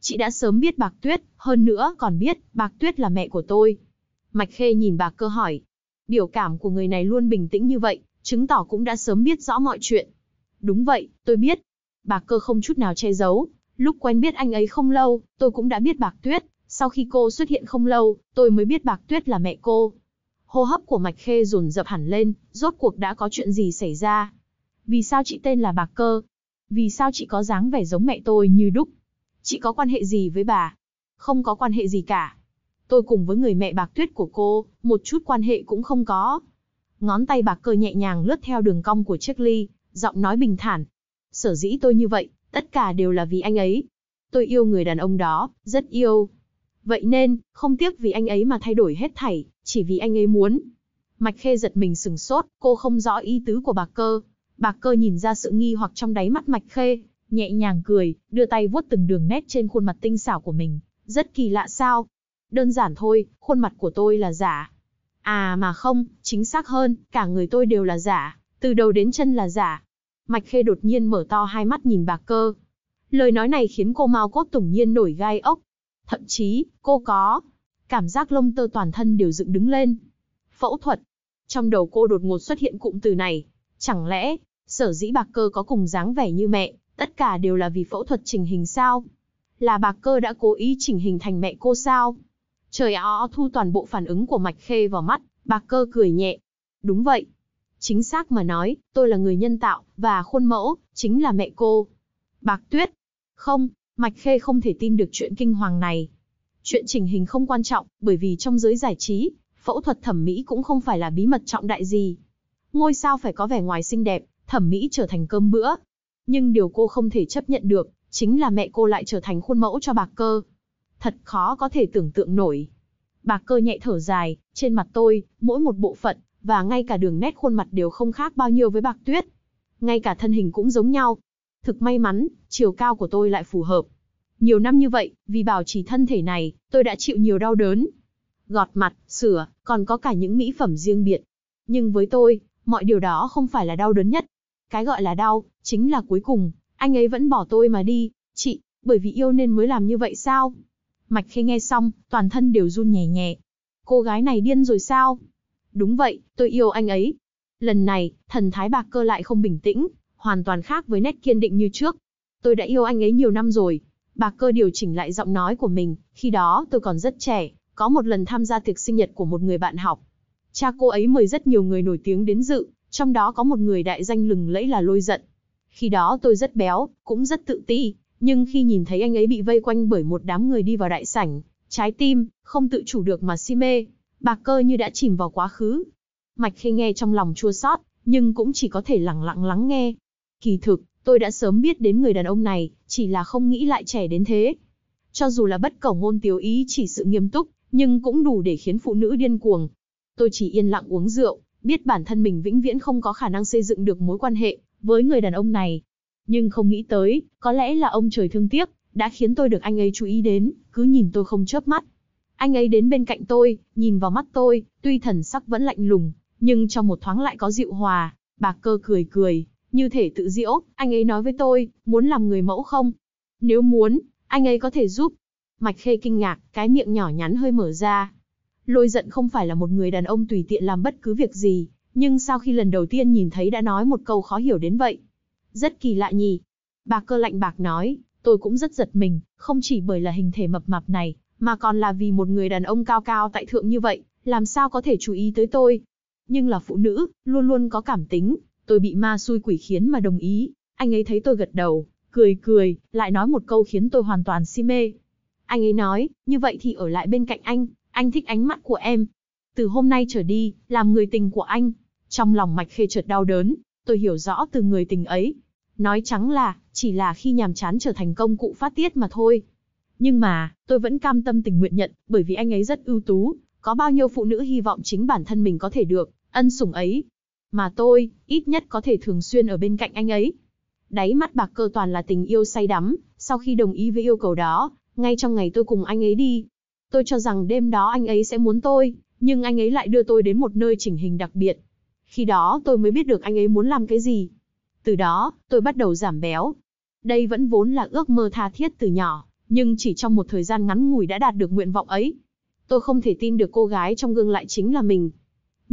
Chị đã sớm biết Bạc Tuyết, hơn nữa còn biết Bạc Tuyết là mẹ của tôi. Mạch Khê nhìn Bạc Cơ hỏi, biểu cảm của người này luôn bình tĩnh như vậy, chứng tỏ cũng đã sớm biết rõ mọi chuyện. Đúng vậy, tôi biết. Bạc Cơ không chút nào che giấu, lúc quen biết anh ấy không lâu, tôi cũng đã biết Bạc Tuyết, sau khi cô xuất hiện không lâu, tôi mới biết Bạc Tuyết là mẹ cô hô hấp của Mạch Khê dồn dập hẳn lên, rốt cuộc đã có chuyện gì xảy ra? Vì sao chị tên là Bạc Cơ? Vì sao chị có dáng vẻ giống mẹ tôi như đúc? Chị có quan hệ gì với bà? Không có quan hệ gì cả. Tôi cùng với người mẹ Bạc Tuyết của cô, một chút quan hệ cũng không có. Ngón tay Bạc Cơ nhẹ nhàng lướt theo đường cong của chiếc ly, giọng nói bình thản. Sở dĩ tôi như vậy, tất cả đều là vì anh ấy. Tôi yêu người đàn ông đó, rất yêu, Vậy nên, không tiếc vì anh ấy mà thay đổi hết thảy, chỉ vì anh ấy muốn. Mạch Khê giật mình sừng sốt, cô không rõ ý tứ của bà cơ. Bà cơ nhìn ra sự nghi hoặc trong đáy mắt Mạch Khê, nhẹ nhàng cười, đưa tay vuốt từng đường nét trên khuôn mặt tinh xảo của mình. Rất kỳ lạ sao? Đơn giản thôi, khuôn mặt của tôi là giả. À mà không, chính xác hơn, cả người tôi đều là giả, từ đầu đến chân là giả. Mạch Khê đột nhiên mở to hai mắt nhìn bà cơ. Lời nói này khiến cô Mao Cốt Tùng Nhiên nổi gai ốc, Thậm chí, cô có cảm giác lông tơ toàn thân đều dựng đứng lên. Phẫu thuật. Trong đầu cô đột ngột xuất hiện cụm từ này. Chẳng lẽ, sở dĩ bạc cơ có cùng dáng vẻ như mẹ, tất cả đều là vì phẫu thuật chỉnh hình sao? Là bạc cơ đã cố ý chỉnh hình thành mẹ cô sao? Trời ó thu toàn bộ phản ứng của Mạch Khê vào mắt, bạc cơ cười nhẹ. Đúng vậy. Chính xác mà nói, tôi là người nhân tạo, và khuôn mẫu, chính là mẹ cô. Bạc Tuyết. Không, Mạch Khê không thể tin được chuyện kinh hoàng này. Chuyện chỉnh hình không quan trọng, bởi vì trong giới giải trí, phẫu thuật thẩm mỹ cũng không phải là bí mật trọng đại gì. Ngôi sao phải có vẻ ngoài xinh đẹp, thẩm mỹ trở thành cơm bữa. Nhưng điều cô không thể chấp nhận được, chính là mẹ cô lại trở thành khuôn mẫu cho bạc cơ. Thật khó có thể tưởng tượng nổi. Bạc cơ nhẹ thở dài, trên mặt tôi, mỗi một bộ phận, và ngay cả đường nét khuôn mặt đều không khác bao nhiêu với bạc tuyết. Ngay cả thân hình cũng giống nhau, Thực may mắn, chiều cao của tôi lại phù hợp. Nhiều năm như vậy, vì bảo trì thân thể này, tôi đã chịu nhiều đau đớn. Gọt mặt, sửa, còn có cả những mỹ phẩm riêng biệt. Nhưng với tôi, mọi điều đó không phải là đau đớn nhất. Cái gọi là đau, chính là cuối cùng, anh ấy vẫn bỏ tôi mà đi. Chị, bởi vì yêu nên mới làm như vậy sao? Mạch khi nghe xong, toàn thân đều run nhẹ nhẹ. Cô gái này điên rồi sao? Đúng vậy, tôi yêu anh ấy. Lần này, thần thái bạc cơ lại không bình tĩnh, hoàn toàn khác với nét kiên định như trước. Tôi đã yêu anh ấy nhiều năm rồi. Bà cơ điều chỉnh lại giọng nói của mình, khi đó tôi còn rất trẻ, có một lần tham gia tiệc sinh nhật của một người bạn học. Cha cô ấy mời rất nhiều người nổi tiếng đến dự, trong đó có một người đại danh lừng lẫy là lôi giận. Khi đó tôi rất béo, cũng rất tự ti, nhưng khi nhìn thấy anh ấy bị vây quanh bởi một đám người đi vào đại sảnh, trái tim, không tự chủ được mà si mê, bà cơ như đã chìm vào quá khứ. Mạch khi nghe trong lòng chua xót, nhưng cũng chỉ có thể lặng lặng lắng nghe, Kỳ thực, tôi đã sớm biết đến người đàn ông này, chỉ là không nghĩ lại trẻ đến thế. Cho dù là bất cẩu ngôn tiểu ý chỉ sự nghiêm túc, nhưng cũng đủ để khiến phụ nữ điên cuồng. Tôi chỉ yên lặng uống rượu, biết bản thân mình vĩnh viễn không có khả năng xây dựng được mối quan hệ với người đàn ông này. Nhưng không nghĩ tới, có lẽ là ông trời thương tiếc, đã khiến tôi được anh ấy chú ý đến, cứ nhìn tôi không chớp mắt. Anh ấy đến bên cạnh tôi, nhìn vào mắt tôi, tuy thần sắc vẫn lạnh lùng, nhưng trong một thoáng lại có dịu hòa, bà cơ cười cười, như thể tự diễu, anh ấy nói với tôi, muốn làm người mẫu không? Nếu muốn, anh ấy có thể giúp. Mạch Khê kinh ngạc, cái miệng nhỏ nhắn hơi mở ra. Lôi giận không phải là một người đàn ông tùy tiện làm bất cứ việc gì, nhưng sau khi lần đầu tiên nhìn thấy đã nói một câu khó hiểu đến vậy. Rất kỳ lạ nhỉ. Bà cơ lạnh bạc nói, tôi cũng rất giật mình, không chỉ bởi là hình thể mập mạp này, mà còn là vì một người đàn ông cao cao tại thượng như vậy, làm sao có thể chú ý tới tôi. Nhưng là phụ nữ, luôn luôn có cảm tính, Tôi bị ma xui quỷ khiến mà đồng ý, anh ấy thấy tôi gật đầu, cười cười, lại nói một câu khiến tôi hoàn toàn si mê. Anh ấy nói, như vậy thì ở lại bên cạnh anh, anh thích ánh mắt của em. Từ hôm nay trở đi, làm người tình của anh. Trong lòng Mạch Khê chợt đau đớn, tôi hiểu rõ từ người tình ấy. Nói trắng là, chỉ là khi nhàm chán trở thành công cụ phát tiết mà thôi. Nhưng mà, tôi vẫn cam tâm tình nguyện nhận, bởi vì anh ấy rất ưu tú, có bao nhiêu phụ nữ hy vọng chính bản thân mình có thể được, ân sủng ấy, mà tôi, ít nhất có thể thường xuyên ở bên cạnh anh ấy. Đáy mắt bạc cơ toàn là tình yêu say đắm, sau khi đồng ý với yêu cầu đó, ngay trong ngày tôi cùng anh ấy đi. Tôi cho rằng đêm đó anh ấy sẽ muốn tôi, nhưng anh ấy lại đưa tôi đến một nơi chỉnh hình đặc biệt. Khi đó tôi mới biết được anh ấy muốn làm cái gì. Từ đó, tôi bắt đầu giảm béo. Đây vẫn vốn là ước mơ tha thiết từ nhỏ, nhưng chỉ trong một thời gian ngắn ngủi đã đạt được nguyện vọng ấy. Tôi không thể tin được cô gái trong gương lại chính là mình,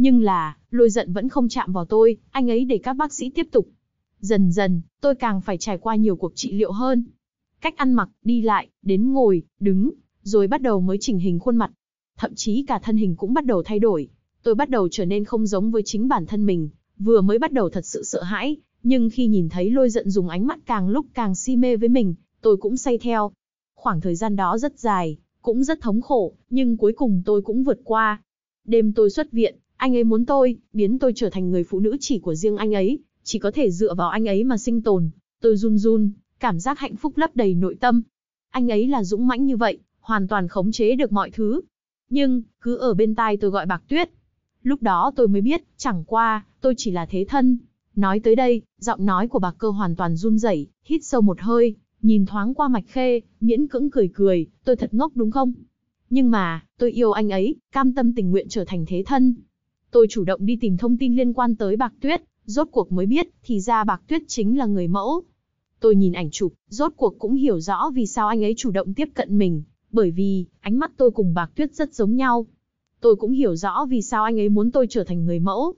nhưng là, lôi giận vẫn không chạm vào tôi, anh ấy để các bác sĩ tiếp tục. Dần dần, tôi càng phải trải qua nhiều cuộc trị liệu hơn. Cách ăn mặc, đi lại, đến ngồi, đứng, rồi bắt đầu mới chỉnh hình khuôn mặt. Thậm chí cả thân hình cũng bắt đầu thay đổi. Tôi bắt đầu trở nên không giống với chính bản thân mình, vừa mới bắt đầu thật sự sợ hãi, nhưng khi nhìn thấy lôi giận dùng ánh mắt càng lúc càng si mê với mình, tôi cũng say theo. Khoảng thời gian đó rất dài, cũng rất thống khổ, nhưng cuối cùng tôi cũng vượt qua. Đêm tôi xuất viện, anh ấy muốn tôi, biến tôi trở thành người phụ nữ chỉ của riêng anh ấy, chỉ có thể dựa vào anh ấy mà sinh tồn. Tôi run run, cảm giác hạnh phúc lấp đầy nội tâm. Anh ấy là dũng mãnh như vậy, hoàn toàn khống chế được mọi thứ. Nhưng, cứ ở bên tai tôi gọi bạc tuyết. Lúc đó tôi mới biết, chẳng qua, tôi chỉ là thế thân. Nói tới đây, giọng nói của bạc cơ hoàn toàn run rẩy, hít sâu một hơi, nhìn thoáng qua mạch khê, miễn cưỡng cười cười, tôi thật ngốc đúng không? Nhưng mà, tôi yêu anh ấy, cam tâm tình nguyện trở thành thế thân, Tôi chủ động đi tìm thông tin liên quan tới Bạc Tuyết, rốt cuộc mới biết, thì ra Bạc Tuyết chính là người mẫu. Tôi nhìn ảnh chụp, rốt cuộc cũng hiểu rõ vì sao anh ấy chủ động tiếp cận mình, bởi vì, ánh mắt tôi cùng Bạc Tuyết rất giống nhau. Tôi cũng hiểu rõ vì sao anh ấy muốn tôi trở thành người mẫu.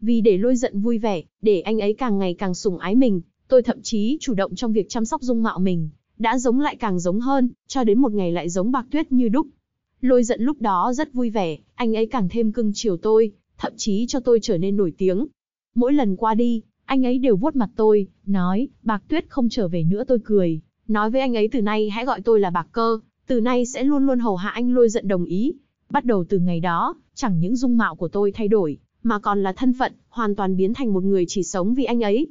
Vì để lôi giận vui vẻ, để anh ấy càng ngày càng sủng ái mình, tôi thậm chí chủ động trong việc chăm sóc dung mạo mình, đã giống lại càng giống hơn, cho đến một ngày lại giống Bạc Tuyết như đúc. Lôi giận lúc đó rất vui vẻ, anh ấy càng thêm cưng chiều tôi, thậm chí cho tôi trở nên nổi tiếng. Mỗi lần qua đi, anh ấy đều vuốt mặt tôi, nói, Bạc Tuyết không trở về nữa tôi cười, nói với anh ấy từ nay hãy gọi tôi là Bạc Cơ, từ nay sẽ luôn luôn hầu hạ anh lôi giận đồng ý. Bắt đầu từ ngày đó, chẳng những dung mạo của tôi thay đổi, mà còn là thân phận, hoàn toàn biến thành một người chỉ sống vì anh ấy.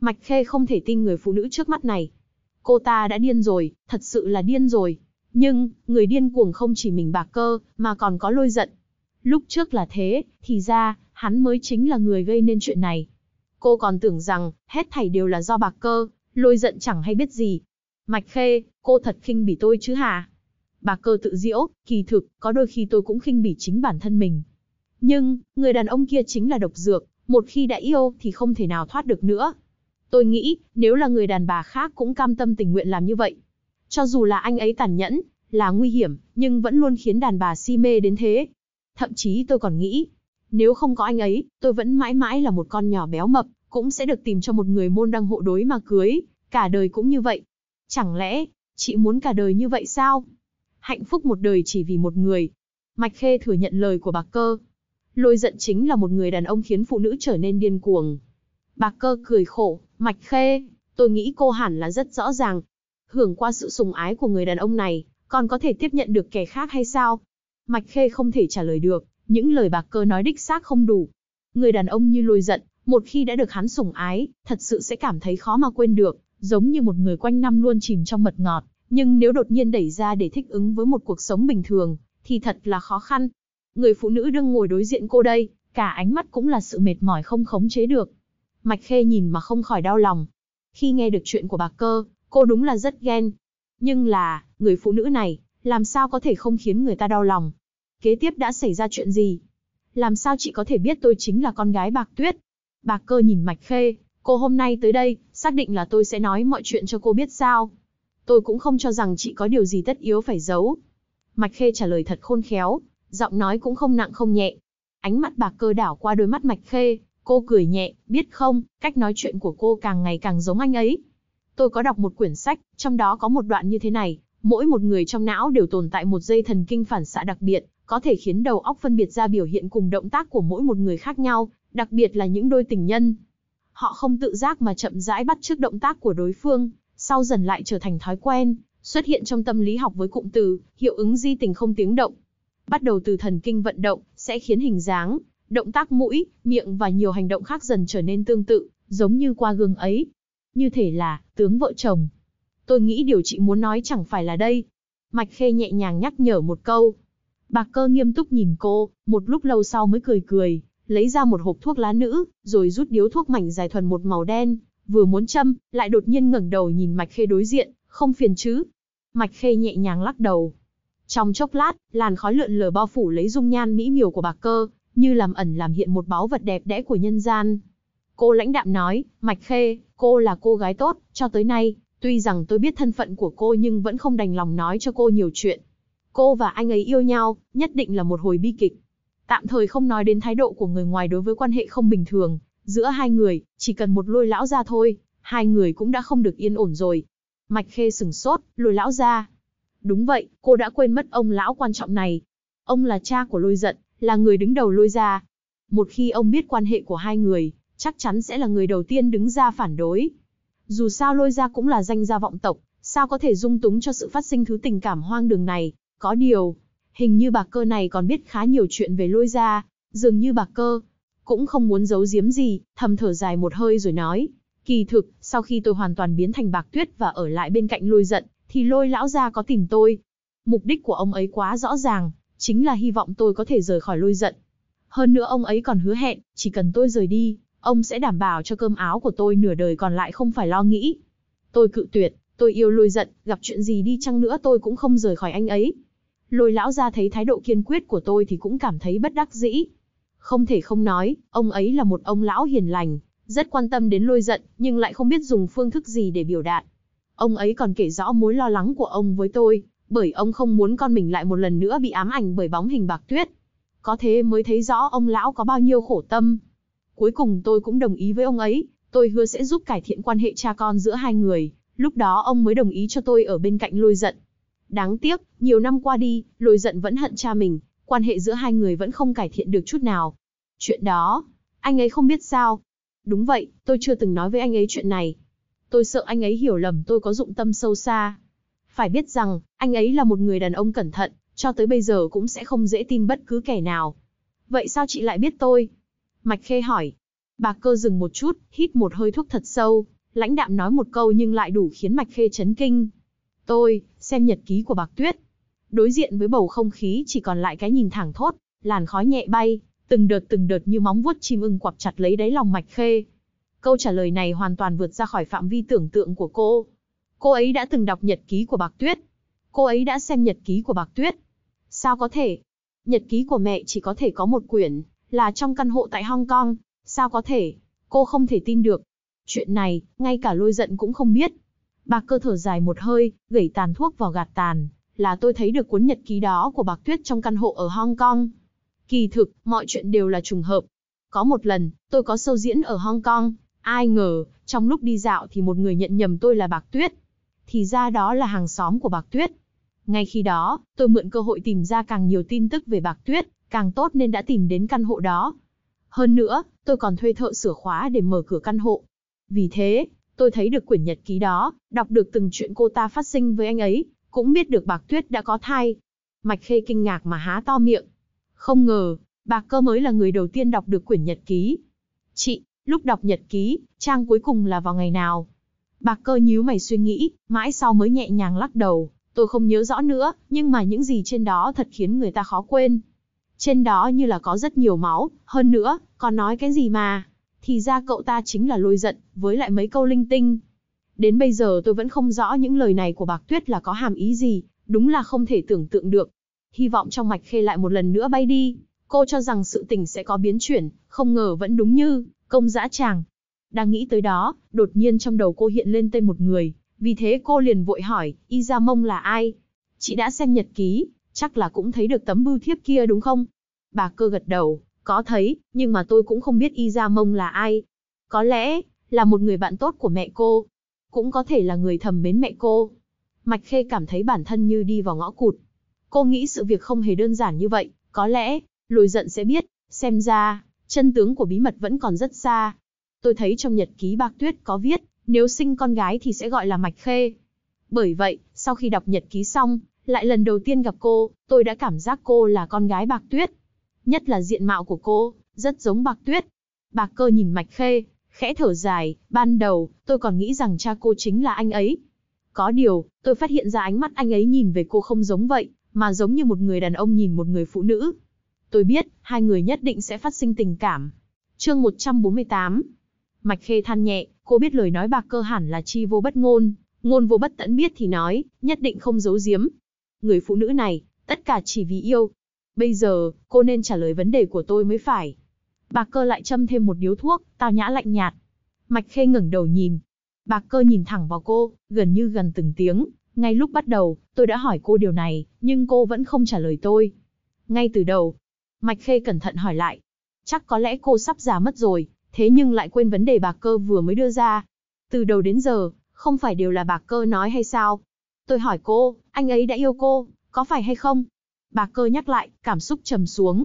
Mạch Khê không thể tin người phụ nữ trước mắt này. Cô ta đã điên rồi, thật sự là điên rồi. Nhưng, người điên cuồng không chỉ mình Bạc Cơ, mà còn có lôi giận. Lúc trước là thế, thì ra, hắn mới chính là người gây nên chuyện này. Cô còn tưởng rằng, hết thảy đều là do bạc cơ, lôi giận chẳng hay biết gì. Mạch khê, cô thật khinh bỉ tôi chứ hả? Bạc cơ tự diễu, kỳ thực, có đôi khi tôi cũng khinh bỉ chính bản thân mình. Nhưng, người đàn ông kia chính là độc dược, một khi đã yêu thì không thể nào thoát được nữa. Tôi nghĩ, nếu là người đàn bà khác cũng cam tâm tình nguyện làm như vậy. Cho dù là anh ấy tàn nhẫn, là nguy hiểm, nhưng vẫn luôn khiến đàn bà si mê đến thế, thậm chí tôi còn nghĩ, nếu không có anh ấy, tôi vẫn mãi mãi là một con nhỏ béo mập, cũng sẽ được tìm cho một người môn đăng hộ đối mà cưới, cả đời cũng như vậy. Chẳng lẽ, chị muốn cả đời như vậy sao? Hạnh phúc một đời chỉ vì một người. Mạch Khê thừa nhận lời của bà cơ. Lôi giận chính là một người đàn ông khiến phụ nữ trở nên điên cuồng. Bà cơ cười khổ, Mạch Khê, tôi nghĩ cô hẳn là rất rõ ràng. Hưởng qua sự sùng ái của người đàn ông này, còn có thể tiếp nhận được kẻ khác hay sao? Mạch Khê không thể trả lời được, những lời bạc cơ nói đích xác không đủ. Người đàn ông như lôi giận, một khi đã được hắn sủng ái, thật sự sẽ cảm thấy khó mà quên được, giống như một người quanh năm luôn chìm trong mật ngọt, nhưng nếu đột nhiên đẩy ra để thích ứng với một cuộc sống bình thường, thì thật là khó khăn. Người phụ nữ đang ngồi đối diện cô đây, cả ánh mắt cũng là sự mệt mỏi không khống chế được. Mạch Khê nhìn mà không khỏi đau lòng. Khi nghe được chuyện của bà Cơ, cô đúng là rất ghen. Nhưng là, người phụ nữ này, làm sao có thể không khiến người ta đau lòng? Kế tiếp đã xảy ra chuyện gì? Làm sao chị có thể biết tôi chính là con gái Bạc Tuyết? Bạc Cơ nhìn Mạch Khê, cô hôm nay tới đây, xác định là tôi sẽ nói mọi chuyện cho cô biết sao? Tôi cũng không cho rằng chị có điều gì tất yếu phải giấu. Mạch Khê trả lời thật khôn khéo, giọng nói cũng không nặng không nhẹ. Ánh mắt Bạc Cơ đảo qua đôi mắt Mạch Khê, cô cười nhẹ, biết không, cách nói chuyện của cô càng ngày càng giống anh ấy. Tôi có đọc một quyển sách, trong đó có một đoạn như thế này, Mỗi một người trong não đều tồn tại một dây thần kinh phản xạ đặc biệt, có thể khiến đầu óc phân biệt ra biểu hiện cùng động tác của mỗi một người khác nhau, đặc biệt là những đôi tình nhân. Họ không tự giác mà chậm rãi bắt chước động tác của đối phương, sau dần lại trở thành thói quen, xuất hiện trong tâm lý học với cụm từ hiệu ứng di tình không tiếng động. Bắt đầu từ thần kinh vận động sẽ khiến hình dáng, động tác mũi, miệng và nhiều hành động khác dần trở nên tương tự, giống như qua gương ấy. Như thể là tướng vợ chồng, tôi nghĩ điều chị muốn nói chẳng phải là đây. Mạch Khê nhẹ nhàng nhắc nhở một câu. Bạc cơ nghiêm túc nhìn cô, một lúc lâu sau mới cười cười, lấy ra một hộp thuốc lá nữ, rồi rút điếu thuốc mảnh dài thuần một màu đen, vừa muốn châm, lại đột nhiên ngẩng đầu nhìn Mạch Khê đối diện, không phiền chứ. Mạch Khê nhẹ nhàng lắc đầu. Trong chốc lát, làn khói lượn lờ bao phủ lấy dung nhan mỹ miều của bạc cơ, như làm ẩn làm hiện một báu vật đẹp đẽ của nhân gian. Cô lãnh đạm nói, Mạch Khê, cô là cô gái tốt, cho tới nay, Tuy rằng tôi biết thân phận của cô nhưng vẫn không đành lòng nói cho cô nhiều chuyện. Cô và anh ấy yêu nhau, nhất định là một hồi bi kịch. Tạm thời không nói đến thái độ của người ngoài đối với quan hệ không bình thường, giữa hai người, chỉ cần một lôi lão ra thôi, hai người cũng đã không được yên ổn rồi. Mạch Khê sừng sốt, lôi lão ra. Đúng vậy, cô đã quên mất ông lão quan trọng này. Ông là cha của lôi giận, là người đứng đầu lôi ra. Một khi ông biết quan hệ của hai người, chắc chắn sẽ là người đầu tiên đứng ra phản đối, dù sao lôi ra cũng là danh gia vọng tộc, sao có thể dung túng cho sự phát sinh thứ tình cảm hoang đường này, có điều. Hình như bà cơ này còn biết khá nhiều chuyện về lôi ra, dường như bà cơ cũng không muốn giấu giếm gì, thầm thở dài một hơi rồi nói. Kỳ thực, sau khi tôi hoàn toàn biến thành bạc tuyết và ở lại bên cạnh lôi giận, thì lôi lão gia có tìm tôi. Mục đích của ông ấy quá rõ ràng, chính là hy vọng tôi có thể rời khỏi lôi giận. Hơn nữa ông ấy còn hứa hẹn, chỉ cần tôi rời đi, Ông sẽ đảm bảo cho cơm áo của tôi nửa đời còn lại không phải lo nghĩ. Tôi cự tuyệt, tôi yêu lôi giận, gặp chuyện gì đi chăng nữa tôi cũng không rời khỏi anh ấy. Lôi lão ra thấy thái độ kiên quyết của tôi thì cũng cảm thấy bất đắc dĩ. Không thể không nói, ông ấy là một ông lão hiền lành, rất quan tâm đến lôi giận, nhưng lại không biết dùng phương thức gì để biểu đạt. Ông ấy còn kể rõ mối lo lắng của ông với tôi, bởi ông không muốn con mình lại một lần nữa bị ám ảnh bởi bóng hình bạc tuyết. Có thế mới thấy rõ ông lão có bao nhiêu khổ tâm, Cuối cùng tôi cũng đồng ý với ông ấy, tôi hứa sẽ giúp cải thiện quan hệ cha con giữa hai người, lúc đó ông mới đồng ý cho tôi ở bên cạnh lôi giận. Đáng tiếc, nhiều năm qua đi, lôi giận vẫn hận cha mình, quan hệ giữa hai người vẫn không cải thiện được chút nào. Chuyện đó, anh ấy không biết sao. Đúng vậy, tôi chưa từng nói với anh ấy chuyện này. Tôi sợ anh ấy hiểu lầm tôi có dụng tâm sâu xa. Phải biết rằng, anh ấy là một người đàn ông cẩn thận, cho tới bây giờ cũng sẽ không dễ tin bất cứ kẻ nào. Vậy sao chị lại biết tôi? Mạch Khê hỏi. Bạc cơ dừng một chút, hít một hơi thuốc thật sâu, lãnh đạm nói một câu nhưng lại đủ khiến Mạch Khê chấn kinh. Tôi, xem nhật ký của Bạc Tuyết. Đối diện với bầu không khí chỉ còn lại cái nhìn thẳng thốt, làn khói nhẹ bay, từng đợt từng đợt như móng vuốt chim ưng quặp chặt lấy đáy lòng Mạch Khê. Câu trả lời này hoàn toàn vượt ra khỏi phạm vi tưởng tượng của cô. Cô ấy đã từng đọc nhật ký của Bạc Tuyết. Cô ấy đã xem nhật ký của Bạc Tuyết. Sao có thể? Nhật ký của mẹ chỉ có thể có một quyển, là trong căn hộ tại Hong Kong. Sao có thể? Cô không thể tin được. Chuyện này, ngay cả lôi giận cũng không biết. Bạc cơ thở dài một hơi, gẩy tàn thuốc vào gạt tàn, là tôi thấy được cuốn nhật ký đó của Bạc Tuyết trong căn hộ ở Hong Kong. Kỳ thực, mọi chuyện đều là trùng hợp. Có một lần, tôi có sâu diễn ở Hong Kong, ai ngờ, trong lúc đi dạo thì một người nhận nhầm tôi là Bạc Tuyết. Thì ra đó là hàng xóm của Bạc Tuyết. Ngay khi đó, tôi mượn cơ hội tìm ra càng nhiều tin tức về Bạc Tuyết, càng tốt nên đã tìm đến căn hộ đó. Hơn nữa, tôi còn thuê thợ sửa khóa để mở cửa căn hộ. Vì thế, tôi thấy được quyển nhật ký đó, đọc được từng chuyện cô ta phát sinh với anh ấy, cũng biết được Bạc Tuyết đã có thai. Mạch Khê kinh ngạc mà há to miệng. Không ngờ, Bạc Cơ mới là người đầu tiên đọc được quyển nhật ký. Chị, lúc đọc nhật ký, trang cuối cùng là vào ngày nào? Bạc Cơ nhíu mày suy nghĩ, mãi sau mới nhẹ nhàng lắc đầu. Tôi không nhớ rõ nữa, nhưng mà những gì trên đó thật khiến người ta khó quên. Trên đó như là có rất nhiều máu, hơn nữa, còn nói cái gì mà. Thì ra cậu ta chính là lôi giận, với lại mấy câu linh tinh. Đến bây giờ tôi vẫn không rõ những lời này của bạc tuyết là có hàm ý gì, đúng là không thể tưởng tượng được. Hy vọng trong mạch khê lại một lần nữa bay đi, cô cho rằng sự tình sẽ có biến chuyển, không ngờ vẫn đúng như, công dã chàng. Đang nghĩ tới đó, đột nhiên trong đầu cô hiện lên tên một người, vì thế cô liền vội hỏi, Y Gia Mông là ai? Chị đã xem nhật ký, chắc là cũng thấy được tấm bưu thiếp kia đúng không? Bà cơ gật đầu, có thấy, nhưng mà tôi cũng không biết Y Gia Mông là ai. Có lẽ, là một người bạn tốt của mẹ cô. Cũng có thể là người thầm mến mẹ cô. Mạch Khê cảm thấy bản thân như đi vào ngõ cụt. Cô nghĩ sự việc không hề đơn giản như vậy, có lẽ, lùi giận sẽ biết, xem ra, chân tướng của bí mật vẫn còn rất xa. Tôi thấy trong nhật ký bạc tuyết có viết, nếu sinh con gái thì sẽ gọi là Mạch Khê. Bởi vậy, sau khi đọc nhật ký xong, lại lần đầu tiên gặp cô, tôi đã cảm giác cô là con gái Bạc Tuyết. Nhất là diện mạo của cô, rất giống Bạc Tuyết. Bạc cơ nhìn Mạch Khê, khẽ thở dài, ban đầu, tôi còn nghĩ rằng cha cô chính là anh ấy. Có điều, tôi phát hiện ra ánh mắt anh ấy nhìn về cô không giống vậy, mà giống như một người đàn ông nhìn một người phụ nữ. Tôi biết, hai người nhất định sẽ phát sinh tình cảm. Chương 148 Mạch Khê than nhẹ, cô biết lời nói bạc cơ hẳn là chi vô bất ngôn, ngôn vô bất tận biết thì nói, nhất định không giấu giếm, người phụ nữ này, tất cả chỉ vì yêu. Bây giờ, cô nên trả lời vấn đề của tôi mới phải. Bạc cơ lại châm thêm một điếu thuốc, tao nhã lạnh nhạt. Mạch khê ngẩng đầu nhìn. Bạc cơ nhìn thẳng vào cô, gần như gần từng tiếng. Ngay lúc bắt đầu, tôi đã hỏi cô điều này, nhưng cô vẫn không trả lời tôi. Ngay từ đầu, Mạch khê cẩn thận hỏi lại. Chắc có lẽ cô sắp già mất rồi, thế nhưng lại quên vấn đề bạc cơ vừa mới đưa ra. Từ đầu đến giờ, không phải đều là bạc cơ nói hay sao? Tôi hỏi cô, anh ấy đã yêu cô, có phải hay không? Bà cơ nhắc lại, cảm xúc trầm xuống.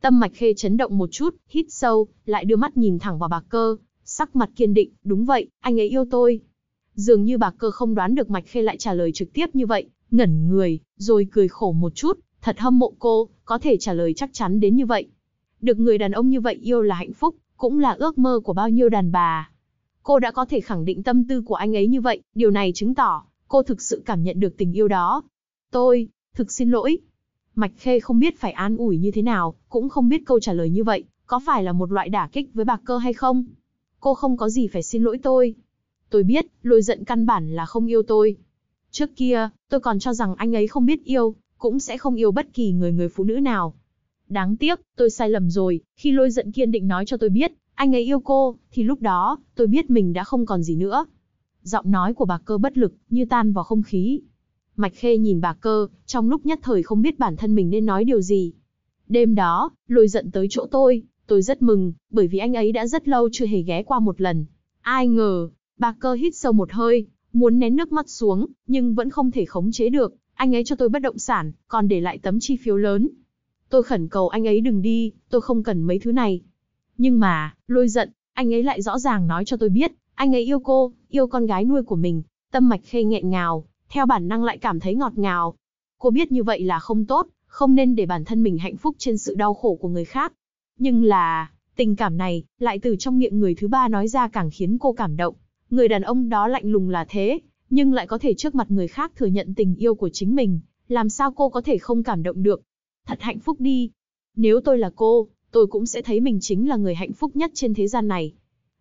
Tâm mạch khê chấn động một chút, hít sâu, lại đưa mắt nhìn thẳng vào bà cơ, sắc mặt kiên định, đúng vậy, anh ấy yêu tôi. Dường như bà cơ không đoán được mạch khê lại trả lời trực tiếp như vậy, ngẩn người, rồi cười khổ một chút, thật hâm mộ cô, có thể trả lời chắc chắn đến như vậy. Được người đàn ông như vậy yêu là hạnh phúc, cũng là ước mơ của bao nhiêu đàn bà. Cô đã có thể khẳng định tâm tư của anh ấy như vậy, điều này chứng tỏ cô thực sự cảm nhận được tình yêu đó. Tôi, thực xin lỗi. Mạch Khê không biết phải an ủi như thế nào, cũng không biết câu trả lời như vậy, có phải là một loại đả kích với bạc cơ hay không? Cô không có gì phải xin lỗi tôi. Tôi biết, lôi giận căn bản là không yêu tôi. Trước kia, tôi còn cho rằng anh ấy không biết yêu, cũng sẽ không yêu bất kỳ người người phụ nữ nào. Đáng tiếc, tôi sai lầm rồi, khi lôi giận kiên định nói cho tôi biết, anh ấy yêu cô, thì lúc đó, tôi biết mình đã không còn gì nữa. Giọng nói của bà cơ bất lực, như tan vào không khí. Mạch Khê nhìn bà cơ, trong lúc nhất thời không biết bản thân mình nên nói điều gì. Đêm đó, lôi giận tới chỗ tôi, tôi rất mừng, bởi vì anh ấy đã rất lâu chưa hề ghé qua một lần. Ai ngờ, bà cơ hít sâu một hơi, muốn nén nước mắt xuống, nhưng vẫn không thể khống chế được. Anh ấy cho tôi bất động sản, còn để lại tấm chi phiếu lớn. Tôi khẩn cầu anh ấy đừng đi, tôi không cần mấy thứ này. Nhưng mà, lôi giận, anh ấy lại rõ ràng nói cho tôi biết, anh ấy yêu cô, yêu con gái nuôi của mình, tâm mạch khê nghẹn ngào, theo bản năng lại cảm thấy ngọt ngào. Cô biết như vậy là không tốt, không nên để bản thân mình hạnh phúc trên sự đau khổ của người khác. Nhưng là, tình cảm này, lại từ trong miệng người thứ ba nói ra càng khiến cô cảm động. Người đàn ông đó lạnh lùng là thế, nhưng lại có thể trước mặt người khác thừa nhận tình yêu của chính mình, làm sao cô có thể không cảm động được. Thật hạnh phúc đi. Nếu tôi là cô, tôi cũng sẽ thấy mình chính là người hạnh phúc nhất trên thế gian này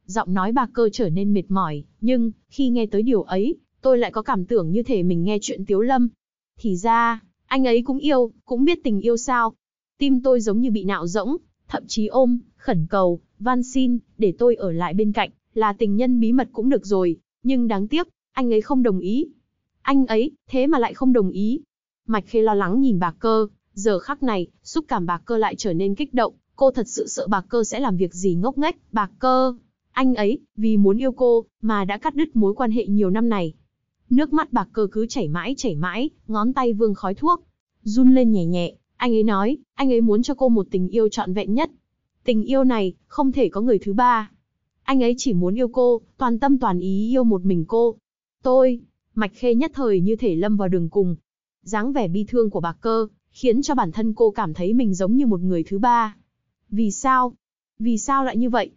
giọng nói bà cơ trở nên mệt mỏi, nhưng, khi nghe tới điều ấy, tôi lại có cảm tưởng như thể mình nghe chuyện Tiếu Lâm. Thì ra, anh ấy cũng yêu, cũng biết tình yêu sao. Tim tôi giống như bị nạo rỗng, thậm chí ôm, khẩn cầu, van xin, để tôi ở lại bên cạnh, là tình nhân bí mật cũng được rồi, nhưng đáng tiếc, anh ấy không đồng ý. Anh ấy, thế mà lại không đồng ý. Mạch Khê lo lắng nhìn bà cơ, giờ khắc này, xúc cảm bà cơ lại trở nên kích động, cô thật sự sợ bà cơ sẽ làm việc gì ngốc nghếch, bà cơ, anh ấy, vì muốn yêu cô, mà đã cắt đứt mối quan hệ nhiều năm này. Nước mắt bạc cơ cứ chảy mãi chảy mãi, ngón tay vương khói thuốc. Run lên nhẹ nhẹ, anh ấy nói, anh ấy muốn cho cô một tình yêu trọn vẹn nhất. Tình yêu này, không thể có người thứ ba. Anh ấy chỉ muốn yêu cô, toàn tâm toàn ý yêu một mình cô. Tôi, mạch khê nhất thời như thể lâm vào đường cùng. dáng vẻ bi thương của bạc cơ, khiến cho bản thân cô cảm thấy mình giống như một người thứ ba. Vì sao? Vì sao lại như vậy?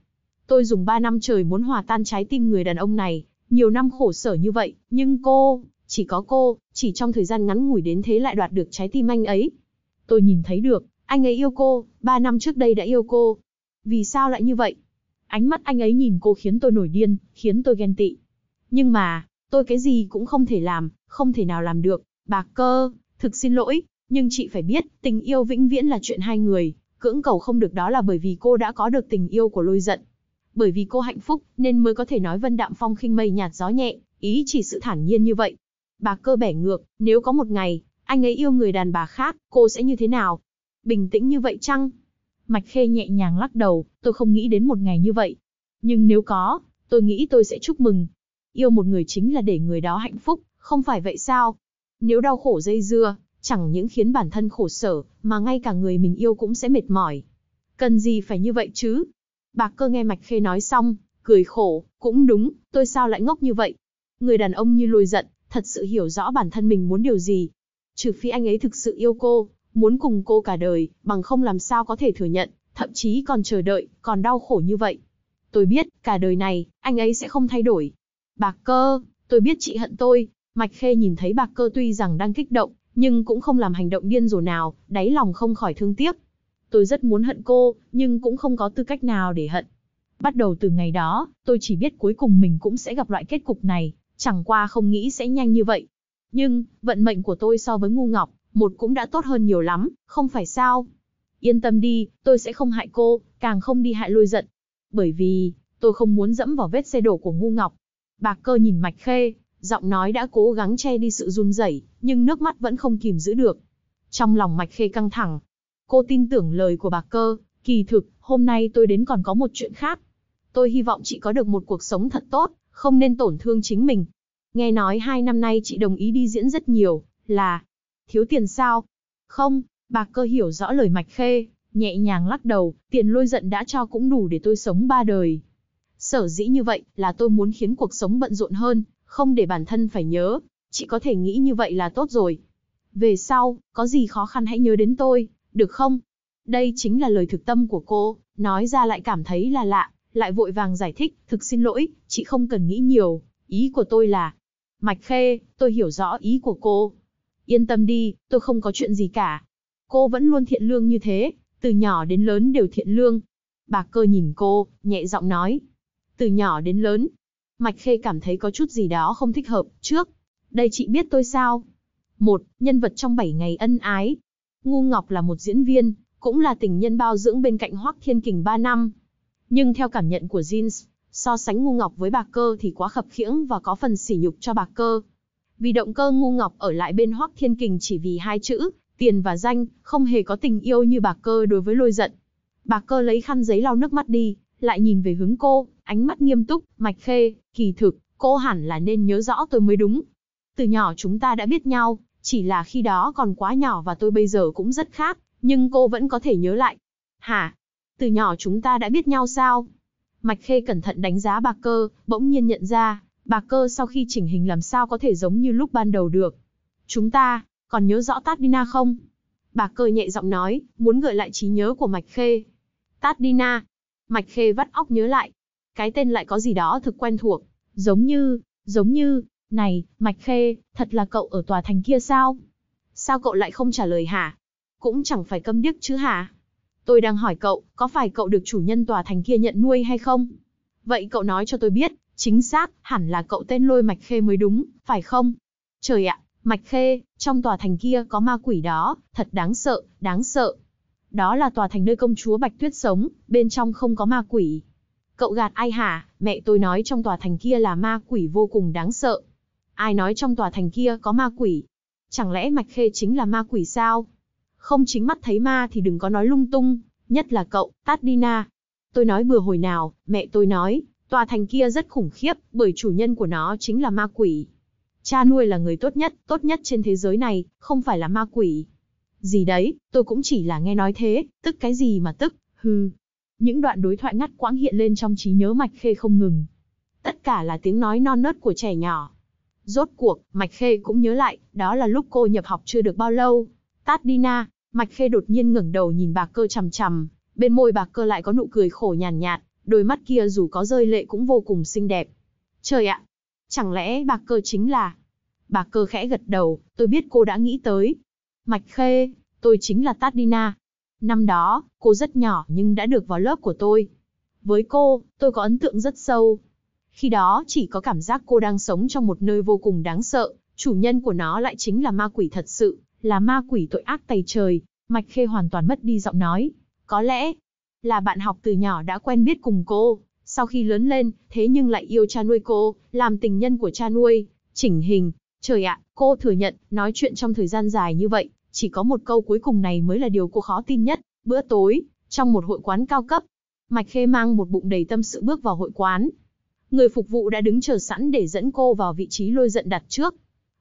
Tôi dùng 3 năm trời muốn hòa tan trái tim người đàn ông này, nhiều năm khổ sở như vậy, nhưng cô, chỉ có cô, chỉ trong thời gian ngắn ngủi đến thế lại đoạt được trái tim anh ấy. Tôi nhìn thấy được, anh ấy yêu cô, 3 năm trước đây đã yêu cô. Vì sao lại như vậy? Ánh mắt anh ấy nhìn cô khiến tôi nổi điên, khiến tôi ghen tị. Nhưng mà, tôi cái gì cũng không thể làm, không thể nào làm được. Bà cơ, thực xin lỗi, nhưng chị phải biết, tình yêu vĩnh viễn là chuyện hai người. Cưỡng cầu không được đó là bởi vì cô đã có được tình yêu của lôi giận, bởi vì cô hạnh phúc nên mới có thể nói vân đạm phong khinh mây nhạt gió nhẹ, ý chỉ sự thản nhiên như vậy. Bà cơ bẻ ngược, nếu có một ngày, anh ấy yêu người đàn bà khác, cô sẽ như thế nào? Bình tĩnh như vậy chăng? Mạch Khê nhẹ nhàng lắc đầu, tôi không nghĩ đến một ngày như vậy. Nhưng nếu có, tôi nghĩ tôi sẽ chúc mừng. Yêu một người chính là để người đó hạnh phúc, không phải vậy sao? Nếu đau khổ dây dưa, chẳng những khiến bản thân khổ sở, mà ngay cả người mình yêu cũng sẽ mệt mỏi. Cần gì phải như vậy chứ? Bạc cơ nghe Mạch Khê nói xong, cười khổ, cũng đúng, tôi sao lại ngốc như vậy? Người đàn ông như lùi giận, thật sự hiểu rõ bản thân mình muốn điều gì. Trừ phi anh ấy thực sự yêu cô, muốn cùng cô cả đời, bằng không làm sao có thể thừa nhận, thậm chí còn chờ đợi, còn đau khổ như vậy. Tôi biết, cả đời này, anh ấy sẽ không thay đổi. Bạc cơ, tôi biết chị hận tôi. Mạch Khê nhìn thấy bạc cơ tuy rằng đang kích động, nhưng cũng không làm hành động điên rồ nào, đáy lòng không khỏi thương tiếc. Tôi rất muốn hận cô, nhưng cũng không có tư cách nào để hận. Bắt đầu từ ngày đó, tôi chỉ biết cuối cùng mình cũng sẽ gặp loại kết cục này, chẳng qua không nghĩ sẽ nhanh như vậy. Nhưng, vận mệnh của tôi so với ngu ngọc, một cũng đã tốt hơn nhiều lắm, không phải sao? Yên tâm đi, tôi sẽ không hại cô, càng không đi hại lôi giận. Bởi vì, tôi không muốn dẫm vào vết xe đổ của ngu ngọc. Bạc cơ nhìn mạch khê, giọng nói đã cố gắng che đi sự run rẩy, nhưng nước mắt vẫn không kìm giữ được. Trong lòng mạch khê căng thẳng, cô tin tưởng lời của bà cơ, kỳ thực, hôm nay tôi đến còn có một chuyện khác. Tôi hy vọng chị có được một cuộc sống thật tốt, không nên tổn thương chính mình. Nghe nói hai năm nay chị đồng ý đi diễn rất nhiều, là... Thiếu tiền sao? Không, bà cơ hiểu rõ lời mạch khê, nhẹ nhàng lắc đầu, tiền lôi giận đã cho cũng đủ để tôi sống ba đời. Sở dĩ như vậy là tôi muốn khiến cuộc sống bận rộn hơn, không để bản thân phải nhớ. Chị có thể nghĩ như vậy là tốt rồi. Về sau, có gì khó khăn hãy nhớ đến tôi, được không? Đây chính là lời thực tâm của cô, nói ra lại cảm thấy là lạ, lại vội vàng giải thích, thực xin lỗi, chị không cần nghĩ nhiều, ý của tôi là... Mạch Khê, tôi hiểu rõ ý của cô. Yên tâm đi, tôi không có chuyện gì cả. Cô vẫn luôn thiện lương như thế, từ nhỏ đến lớn đều thiện lương. Bà cơ nhìn cô, nhẹ giọng nói. Từ nhỏ đến lớn, Mạch Khê cảm thấy có chút gì đó không thích hợp, trước. Đây chị biết tôi sao? Một, nhân vật trong 7 ngày ân ái, Ngu Ngọc là một diễn viên, cũng là tình nhân bao dưỡng bên cạnh Hoắc Thiên Kình 3 năm. Nhưng theo cảm nhận của Jeans, so sánh Ngu Ngọc với bà Cơ thì quá khập khiễng và có phần sỉ nhục cho bà Cơ. Vì động cơ Ngu Ngọc ở lại bên Hoắc Thiên Kình chỉ vì hai chữ, tiền và danh, không hề có tình yêu như bà Cơ đối với Lôi Giận. Bà Cơ lấy khăn giấy lau nước mắt đi, lại nhìn về hướng cô, ánh mắt nghiêm túc, mạch khê, kỳ thực, cô hẳn là nên nhớ rõ tôi mới đúng. Từ nhỏ chúng ta đã biết nhau, chỉ là khi đó còn quá nhỏ và tôi bây giờ cũng rất khác, nhưng cô vẫn có thể nhớ lại. Hả? Từ nhỏ chúng ta đã biết nhau sao? Mạch Khê cẩn thận đánh giá bà cơ, bỗng nhiên nhận ra, bà cơ sau khi chỉnh hình làm sao có thể giống như lúc ban đầu được. Chúng ta, còn nhớ rõ Tát Dina không? Bà cơ nhẹ giọng nói, muốn gợi lại trí nhớ của Mạch Khê. Tát Dina. Mạch Khê vắt óc nhớ lại. Cái tên lại có gì đó thực quen thuộc, giống như, giống như, này, Mạch Khê, thật là cậu ở tòa thành kia sao? Sao cậu lại không trả lời hả? Cũng chẳng phải câm điếc chứ hả? Tôi đang hỏi cậu, có phải cậu được chủ nhân tòa thành kia nhận nuôi hay không? Vậy cậu nói cho tôi biết, chính xác, hẳn là cậu tên lôi Mạch Khê mới đúng, phải không? Trời ạ, Mạch Khê, trong tòa thành kia có ma quỷ đó, thật đáng sợ, đáng sợ. Đó là tòa thành nơi công chúa Bạch Tuyết sống, bên trong không có ma quỷ. Cậu gạt ai hả, mẹ tôi nói trong tòa thành kia là ma quỷ vô cùng đáng sợ. Ai nói trong tòa thành kia có ma quỷ? Chẳng lẽ Mạch Khê chính là ma quỷ sao? Không chính mắt thấy ma thì đừng có nói lung tung, nhất là cậu, Tát Dina. Tôi nói bừa hồi nào, mẹ tôi nói, tòa thành kia rất khủng khiếp, bởi chủ nhân của nó chính là ma quỷ. Cha nuôi là người tốt nhất, tốt nhất trên thế giới này, không phải là ma quỷ. Gì đấy, tôi cũng chỉ là nghe nói thế, tức cái gì mà tức, hừ. Những đoạn đối thoại ngắt quãng hiện lên trong trí nhớ mạch khê không ngừng. Tất cả là tiếng nói non nớt của trẻ nhỏ. Rốt cuộc, Mạch Khê cũng nhớ lại, đó là lúc cô nhập học chưa được bao lâu. Tát Dina, Mạch Khê đột nhiên ngẩng đầu nhìn bà cơ chằm chằm, bên môi bà cơ lại có nụ cười khổ nhàn nhạt, nhạt, đôi mắt kia dù có rơi lệ cũng vô cùng xinh đẹp. Trời ạ, chẳng lẽ bà cơ chính là... Bà cơ khẽ gật đầu, tôi biết cô đã nghĩ tới. Mạch Khê, tôi chính là Tát Dina. Năm đó, cô rất nhỏ nhưng đã được vào lớp của tôi. Với cô, tôi có ấn tượng rất sâu, khi đó chỉ có cảm giác cô đang sống trong một nơi vô cùng đáng sợ, chủ nhân của nó lại chính là ma quỷ thật sự, là ma quỷ tội ác tày trời. Mạch Khê hoàn toàn mất đi giọng nói. Có lẽ là bạn học từ nhỏ đã quen biết cùng cô, sau khi lớn lên, thế nhưng lại yêu cha nuôi cô, làm tình nhân của cha nuôi, chỉnh hình. Trời ạ, cô thừa nhận, nói chuyện trong thời gian dài như vậy, chỉ có một câu cuối cùng này mới là điều cô khó tin nhất. Bữa tối, trong một hội quán cao cấp, Mạch Khê mang một bụng đầy tâm sự bước vào hội quán, người phục vụ đã đứng chờ sẵn để dẫn cô vào vị trí lôi giận đặt trước.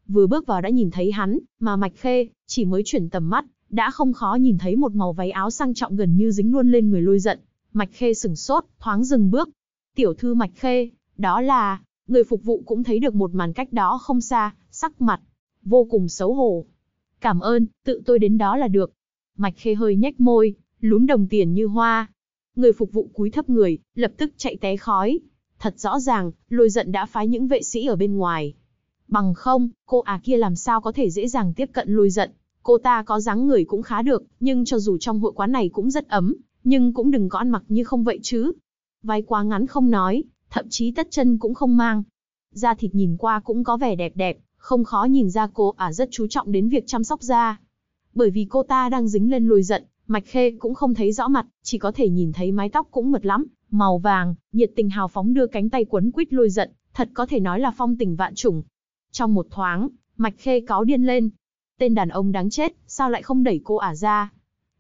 Vừa bước vào đã nhìn thấy hắn, mà Mạch Khê, chỉ mới chuyển tầm mắt, đã không khó nhìn thấy một màu váy áo sang trọng gần như dính luôn lên người lôi giận. Mạch Khê sừng sốt, thoáng dừng bước. Tiểu thư Mạch Khê, đó là, người phục vụ cũng thấy được một màn cách đó không xa, sắc mặt, vô cùng xấu hổ. Cảm ơn, tự tôi đến đó là được. Mạch Khê hơi nhếch môi, lún đồng tiền như hoa. Người phục vụ cúi thấp người, lập tức chạy té khói, Thật rõ ràng, lôi giận đã phái những vệ sĩ ở bên ngoài. Bằng không, cô à kia làm sao có thể dễ dàng tiếp cận lôi giận. Cô ta có dáng người cũng khá được, nhưng cho dù trong hội quán này cũng rất ấm, nhưng cũng đừng có ăn mặc như không vậy chứ. vai quá ngắn không nói, thậm chí tất chân cũng không mang. Da thịt nhìn qua cũng có vẻ đẹp đẹp, không khó nhìn ra cô à rất chú trọng đến việc chăm sóc da. Bởi vì cô ta đang dính lên lôi giận, Mạch Khê cũng không thấy rõ mặt, chỉ có thể nhìn thấy mái tóc cũng mật lắm, màu vàng, nhiệt tình hào phóng đưa cánh tay quấn quýt lôi giận, thật có thể nói là phong tình vạn trùng. Trong một thoáng, Mạch Khê cáo điên lên. Tên đàn ông đáng chết, sao lại không đẩy cô ả à ra?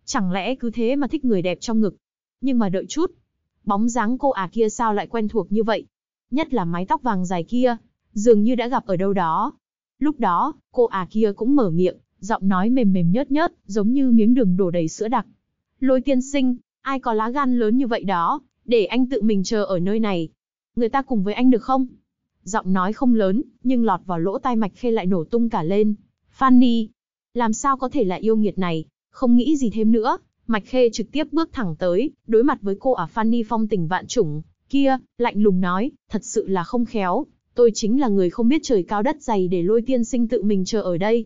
Chẳng lẽ cứ thế mà thích người đẹp trong ngực? Nhưng mà đợi chút, bóng dáng cô ả à kia sao lại quen thuộc như vậy? Nhất là mái tóc vàng dài kia, dường như đã gặp ở đâu đó. Lúc đó, cô ả à kia cũng mở miệng, giọng nói mềm mềm nhớt nhớt, giống như miếng đường đổ đầy sữa đặc. Lôi tiên sinh, ai có lá gan lớn như vậy đó, để anh tự mình chờ ở nơi này. Người ta cùng với anh được không? Giọng nói không lớn, nhưng lọt vào lỗ tai Mạch Khê lại nổ tung cả lên. Fanny, làm sao có thể là yêu nghiệt này, không nghĩ gì thêm nữa. Mạch Khê trực tiếp bước thẳng tới, đối mặt với cô ả Fanny phong tình vạn chủng, kia, lạnh lùng nói, thật sự là không khéo, tôi chính là người không biết trời cao đất dày để lôi tiên sinh tự mình chờ ở đây.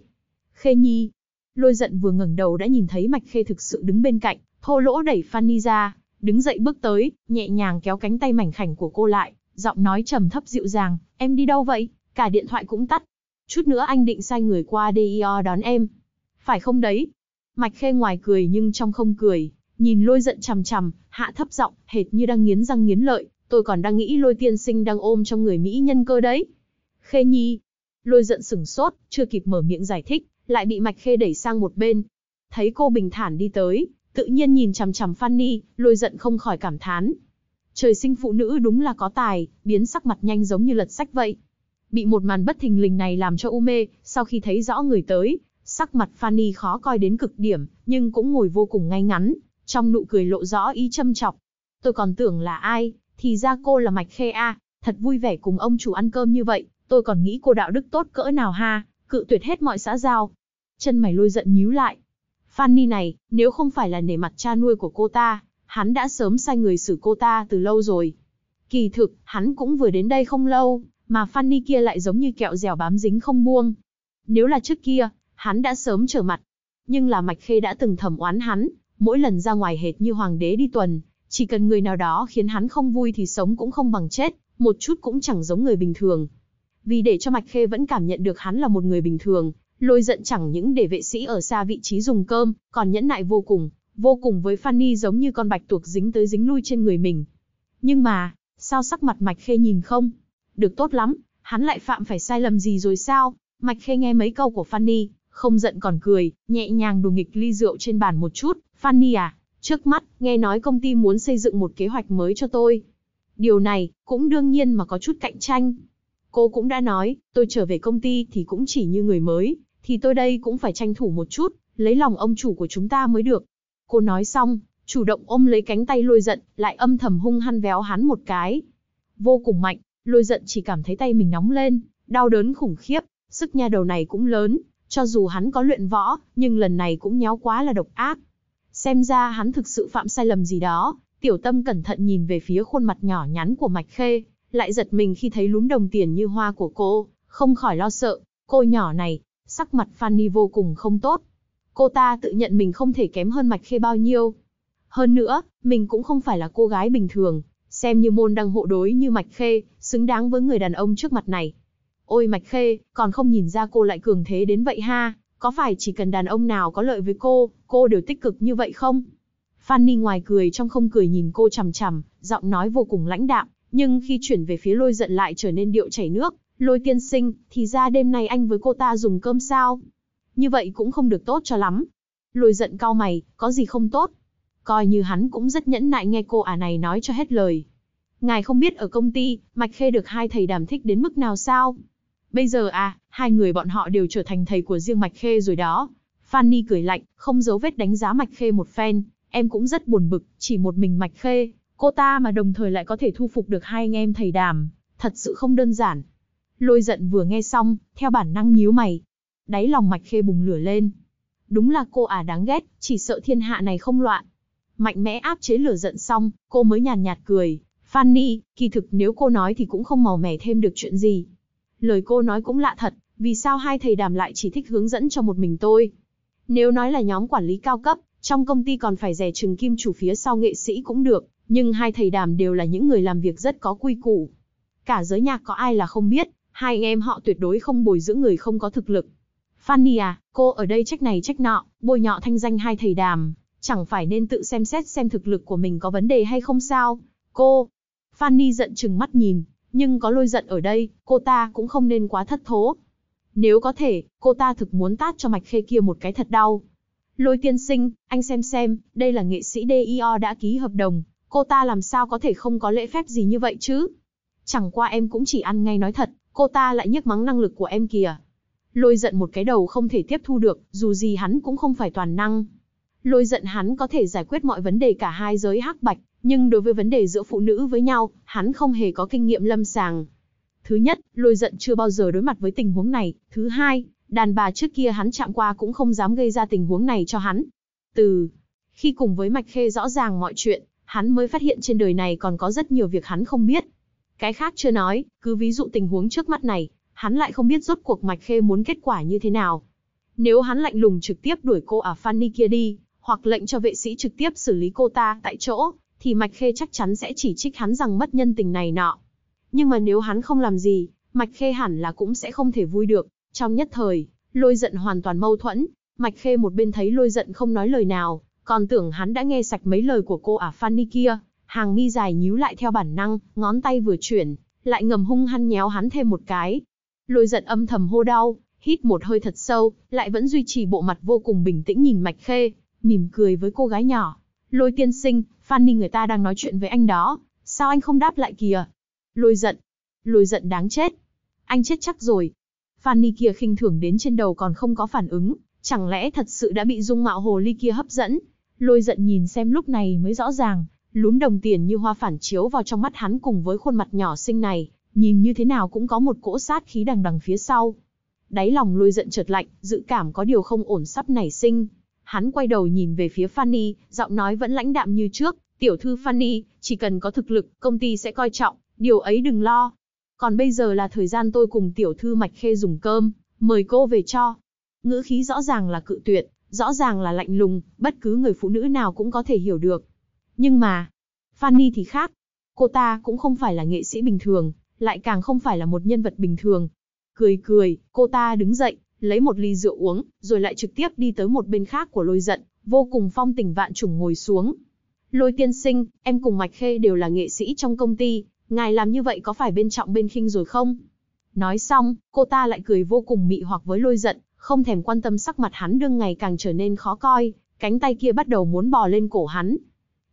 Khê Nhi, lôi giận vừa ngẩng đầu đã nhìn thấy Mạch Khê thực sự đứng bên cạnh, thô lỗ đẩy Fanny ra, đứng dậy bước tới, nhẹ nhàng kéo cánh tay mảnh khảnh của cô lại, giọng nói trầm thấp dịu dàng, em đi đâu vậy, cả điện thoại cũng tắt. Chút nữa anh định sai người qua DIO e đón em. Phải không đấy? Mạch khê ngoài cười nhưng trong không cười, nhìn lôi giận chằm chằm, hạ thấp giọng, hệt như đang nghiến răng nghiến lợi, tôi còn đang nghĩ lôi tiên sinh đang ôm trong người Mỹ nhân cơ đấy. Khê nhi. Lôi giận sửng sốt, chưa kịp mở miệng giải thích, lại bị mạch khê đẩy sang một bên. Thấy cô bình thản đi tới, tự nhiên nhìn chằm chằm Fanny, lôi giận không khỏi cảm thán. Trời sinh phụ nữ đúng là có tài, biến sắc mặt nhanh giống như lật sách vậy. Bị một màn bất thình lình này làm cho u mê, sau khi thấy rõ người tới, sắc mặt Fanny khó coi đến cực điểm, nhưng cũng ngồi vô cùng ngay ngắn, trong nụ cười lộ rõ ý châm chọc. Tôi còn tưởng là ai, thì ra cô là Mạch Khê A, thật vui vẻ cùng ông chủ ăn cơm như vậy, tôi còn nghĩ cô đạo đức tốt cỡ nào ha, cự tuyệt hết mọi xã giao. Chân mày lôi giận nhíu lại, Fanny này, nếu không phải là nể mặt cha nuôi của cô ta, hắn đã sớm sai người xử cô ta từ lâu rồi. Kỳ thực, hắn cũng vừa đến đây không lâu, mà Fanny kia lại giống như kẹo dẻo bám dính không buông. Nếu là trước kia, hắn đã sớm trở mặt. Nhưng là Mạch Khê đã từng thầm oán hắn, mỗi lần ra ngoài hệt như hoàng đế đi tuần, chỉ cần người nào đó khiến hắn không vui thì sống cũng không bằng chết, một chút cũng chẳng giống người bình thường. Vì để cho Mạch Khê vẫn cảm nhận được hắn là một người bình thường, Lôi giận chẳng những để vệ sĩ ở xa vị trí dùng cơm, còn nhẫn nại vô cùng, vô cùng với Fanny giống như con bạch tuộc dính tới dính lui trên người mình. Nhưng mà, sao sắc mặt Mạch Khê nhìn không? Được tốt lắm, hắn lại phạm phải sai lầm gì rồi sao? Mạch Khê nghe mấy câu của Fanny, không giận còn cười, nhẹ nhàng đùa nghịch ly rượu trên bàn một chút. Fanny à, trước mắt, nghe nói công ty muốn xây dựng một kế hoạch mới cho tôi. Điều này, cũng đương nhiên mà có chút cạnh tranh. Cô cũng đã nói, tôi trở về công ty thì cũng chỉ như người mới, thì tôi đây cũng phải tranh thủ một chút, lấy lòng ông chủ của chúng ta mới được. Cô nói xong, chủ động ôm lấy cánh tay lôi giận, lại âm thầm hung hăng véo hắn một cái. Vô cùng mạnh, lôi giận chỉ cảm thấy tay mình nóng lên, đau đớn khủng khiếp, sức nha đầu này cũng lớn, cho dù hắn có luyện võ, nhưng lần này cũng nhéo quá là độc ác. Xem ra hắn thực sự phạm sai lầm gì đó, tiểu tâm cẩn thận nhìn về phía khuôn mặt nhỏ nhắn của Mạch Khê, lại giật mình khi thấy lúm đồng tiền như hoa của cô, không khỏi lo sợ, cô nhỏ này, sắc mặt Fanny vô cùng không tốt. Cô ta tự nhận mình không thể kém hơn Mạch Khê bao nhiêu. Hơn nữa, mình cũng không phải là cô gái bình thường, xem như môn đăng hộ đối như Mạch Khê, xứng đáng với người đàn ông trước mặt này. Ôi Mạch Khê, còn không nhìn ra cô lại cường thế đến vậy ha, có phải chỉ cần đàn ông nào có lợi với cô, cô đều tích cực như vậy không? Fanny ngoài cười trong không cười nhìn cô chằm chằm, giọng nói vô cùng lãnh đạm, nhưng khi chuyển về phía lôi giận lại trở nên điệu chảy nước, Lôi tiên sinh, thì ra đêm nay anh với cô ta dùng cơm sao? Như vậy cũng không được tốt cho lắm. Lôi giận cao mày, có gì không tốt? Coi như hắn cũng rất nhẫn nại nghe cô ả này nói cho hết lời. Ngài không biết ở công ty, Mạch Khê được hai thầy đàm thích đến mức nào sao? Bây giờ à, hai người bọn họ đều trở thành thầy của riêng Mạch Khê rồi đó. Fanny cười lạnh, không giấu vết đánh giá Mạch Khê một phen. Em cũng rất buồn bực, chỉ một mình Mạch Khê, cô ta mà đồng thời lại có thể thu phục được hai anh em thầy đàm. Thật sự không đơn giản, Lôi giận vừa nghe xong, theo bản năng nhíu mày. Đáy lòng mạch khê bùng lửa lên. Đúng là cô à đáng ghét, chỉ sợ thiên hạ này không loạn. Mạnh mẽ áp chế lửa giận xong, cô mới nhàn nhạt cười. Fanny, kỳ thực nếu cô nói thì cũng không màu mẻ thêm được chuyện gì. Lời cô nói cũng lạ thật, vì sao hai thầy đàm lại chỉ thích hướng dẫn cho một mình tôi. Nếu nói là nhóm quản lý cao cấp, trong công ty còn phải rẻ trừng kim chủ phía sau nghệ sĩ cũng được, nhưng hai thầy đàm đều là những người làm việc rất có quy củ. Cả giới nhạc có ai là không biết, hai anh em họ tuyệt đối không bồi dưỡng người không có thực lực. Fanny à, cô ở đây trách này trách nọ, bôi nhọ thanh danh hai thầy đàm, chẳng phải nên tự xem xét xem thực lực của mình có vấn đề hay không sao? Cô! Fanny giận chừng mắt nhìn, nhưng có lôi giận ở đây, cô ta cũng không nên quá thất thố. Nếu có thể, cô ta thực muốn tát cho mạch khê kia một cái thật đau. Lôi tiên sinh, anh xem xem, đây là nghệ sĩ DIO đã ký hợp đồng, cô ta làm sao có thể không có lễ phép gì như vậy chứ? Chẳng qua em cũng chỉ ăn ngay nói thật, cô ta lại nhức mắng năng lực của em kìa. Lôi giận một cái đầu không thể tiếp thu được, dù gì hắn cũng không phải toàn năng. Lôi giận hắn có thể giải quyết mọi vấn đề cả hai giới hắc bạch, nhưng đối với vấn đề giữa phụ nữ với nhau, hắn không hề có kinh nghiệm lâm sàng. Thứ nhất, lôi giận chưa bao giờ đối mặt với tình huống này. Thứ hai, đàn bà trước kia hắn chạm qua cũng không dám gây ra tình huống này cho hắn. Từ khi cùng với Mạch Khê rõ ràng mọi chuyện, hắn mới phát hiện trên đời này còn có rất nhiều việc hắn không biết. Cái khác chưa nói, cứ ví dụ tình huống trước mắt này, hắn lại không biết rốt cuộc Mạch Khê muốn kết quả như thế nào. Nếu hắn lạnh lùng trực tiếp đuổi cô à Fanny kia đi, hoặc lệnh cho vệ sĩ trực tiếp xử lý cô ta tại chỗ, thì Mạch Khê chắc chắn sẽ chỉ trích hắn rằng mất nhân tình này nọ. Nhưng mà nếu hắn không làm gì, Mạch Khê hẳn là cũng sẽ không thể vui được. Trong nhất thời, lôi giận hoàn toàn mâu thuẫn, Mạch Khê một bên thấy lôi giận không nói lời nào, còn tưởng hắn đã nghe sạch mấy lời của cô ả à Fanny kia, hàng mi dài nhíu lại theo bản năng, ngón tay vừa chuyển, lại ngầm hung hăng nhéo hắn thêm một cái. Lôi giận âm thầm hô đau, hít một hơi thật sâu, lại vẫn duy trì bộ mặt vô cùng bình tĩnh nhìn Mạch Khê, mỉm cười với cô gái nhỏ. Lôi tiên sinh, Fanny người ta đang nói chuyện với anh đó, sao anh không đáp lại kìa? Lôi giận, lôi giận đáng chết. Anh chết chắc rồi. Fanny kia khinh thường đến trên đầu còn không có phản ứng, chẳng lẽ thật sự đã bị dung mạo hồ ly kia hấp dẫn? Lôi giận nhìn xem lúc này mới rõ ràng, Lúm đồng tiền như hoa phản chiếu vào trong mắt hắn cùng với khuôn mặt nhỏ xinh này, nhìn như thế nào cũng có một cỗ sát khí đằng đằng phía sau. Đáy lòng lôi giận chợt lạnh, dự cảm có điều không ổn sắp nảy sinh. Hắn quay đầu nhìn về phía Fanny, giọng nói vẫn lãnh đạm như trước, tiểu thư Fanny, chỉ cần có thực lực, công ty sẽ coi trọng, điều ấy đừng lo. Còn bây giờ là thời gian tôi cùng tiểu thư Mạch Khê dùng cơm, mời cô về cho. Ngữ khí rõ ràng là cự tuyệt, rõ ràng là lạnh lùng, bất cứ người phụ nữ nào cũng có thể hiểu được. Nhưng mà, Fanny thì khác. Cô ta cũng không phải là nghệ sĩ bình thường, lại càng không phải là một nhân vật bình thường. Cười cười, cô ta đứng dậy, lấy một ly rượu uống, rồi lại trực tiếp đi tới một bên khác của lôi giận, vô cùng phong tình vạn trùng ngồi xuống. Lôi tiên sinh, em cùng Mạch Khê đều là nghệ sĩ trong công ty, ngài làm như vậy có phải bên trọng bên khinh rồi không? Nói xong, cô ta lại cười vô cùng mị hoặc với lôi giận, không thèm quan tâm sắc mặt hắn đương ngày càng trở nên khó coi, cánh tay kia bắt đầu muốn bò lên cổ hắn,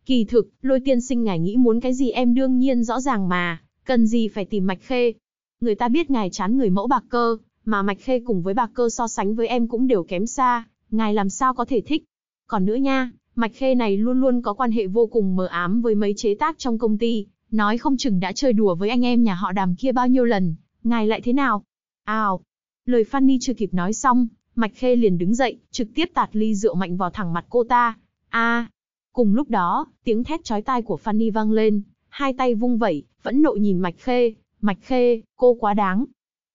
Kỳ thực, lôi tiên sinh ngài nghĩ muốn cái gì em đương nhiên rõ ràng mà, cần gì phải tìm Mạch Khê. Người ta biết ngài chán người mẫu bạc cơ, mà Mạch Khê cùng với bạc cơ so sánh với em cũng đều kém xa, ngài làm sao có thể thích. Còn nữa nha, Mạch Khê này luôn luôn có quan hệ vô cùng mờ ám với mấy chế tác trong công ty, nói không chừng đã chơi đùa với anh em nhà họ đàm kia bao nhiêu lần, ngài lại thế nào? Ào! Lời Fanny chưa kịp nói xong, Mạch Khê liền đứng dậy, trực tiếp tạt ly rượu mạnh vào thẳng mặt cô ta. a Cùng lúc đó, tiếng thét chói tai của Fanny vang lên, hai tay vung vẩy, vẫn nộ nhìn Mạch Khê, Mạch Khê, cô quá đáng.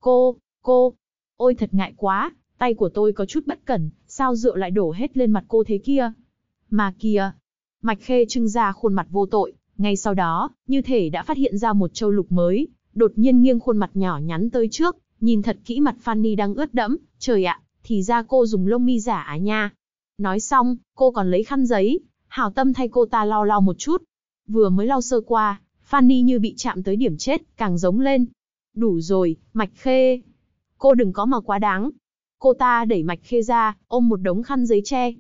Cô, cô, ôi thật ngại quá, tay của tôi có chút bất cẩn, sao rượu lại đổ hết lên mặt cô thế kia. Mà kìa, Mạch Khê trưng ra khuôn mặt vô tội, ngay sau đó, như thể đã phát hiện ra một châu lục mới, đột nhiên nghiêng khuôn mặt nhỏ nhắn tới trước, nhìn thật kỹ mặt Fanny đang ướt đẫm, trời ạ, thì ra cô dùng lông mi giả à nha. Nói xong, cô còn lấy khăn giấy, hảo tâm thay cô ta lau lau một chút. Vừa mới lau sơ qua, Fanny như bị chạm tới điểm chết, càng giống lên. Đủ rồi, Mạch Khê. Cô đừng có mà quá đáng. Cô ta đẩy Mạch Khê ra, ôm một đống khăn giấy che.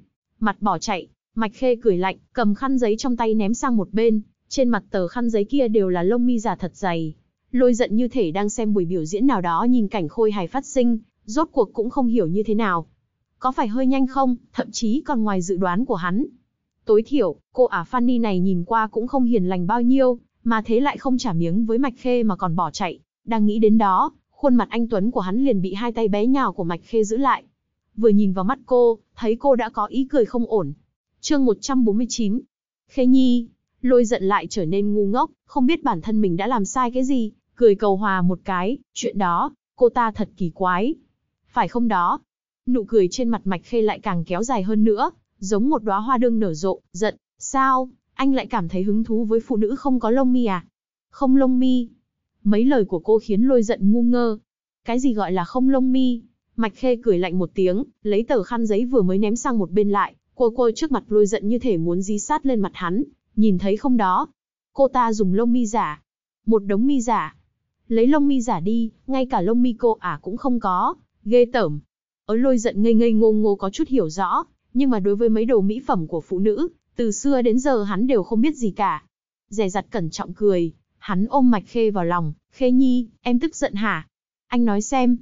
Mặt bỏ chạy, Mạch Khê cười lạnh, cầm khăn giấy trong tay ném sang một bên. Trên mặt tờ khăn giấy kia đều là lông mi giả thật dày. Lôi giận như thể đang xem buổi biểu diễn nào đó nhìn cảnh khôi hài phát sinh, rốt cuộc cũng không hiểu như thế nào. Có phải hơi nhanh không, thậm chí còn ngoài dự đoán của hắn, Tối thiểu, cô ả Fanny này nhìn qua cũng không hiền lành bao nhiêu, mà thế lại không trả miếng với Mạch Khê mà còn bỏ chạy. Đang nghĩ đến đó, khuôn mặt anh Tuấn của hắn liền bị hai tay bé nhào của Mạch Khê giữ lại. Vừa nhìn vào mắt cô, thấy cô đã có ý cười không ổn. Chương 149 Khê Nhi, lôi giận lại trở nên ngu ngốc, không biết bản thân mình đã làm sai cái gì, cười cầu hòa một cái, chuyện đó, cô ta thật kỳ quái. Phải không đó? Nụ cười trên mặt Mạch Khê lại càng kéo dài hơn nữa, giống một đóa hoa đương nở rộ, giận, sao, anh lại cảm thấy hứng thú với phụ nữ không có lông mi à? Không lông mi. Mấy lời của cô khiến lôi giận ngu ngơ. Cái gì gọi là không lông mi? Mạch Khê cười lạnh một tiếng, lấy tờ khăn giấy vừa mới ném sang một bên lại, cô cô trước mặt lôi giận như thể muốn dí sát lên mặt hắn, nhìn thấy không đó. Cô ta dùng lông mi giả. Một đống mi giả. Lấy lông mi giả đi, ngay cả lông mi cô ả à cũng không có, ghê tởm. Ở lôi giận ngây ngây ngô ngô có chút hiểu rõ, nhưng mà đối với mấy đồ mỹ phẩm của phụ nữ, từ xưa đến giờ hắn đều không biết gì cả. Dè dặt cẩn trọng cười, hắn ôm Mạch Khê vào lòng, Khê Nhi, em tức giận hả? Anh nói xem.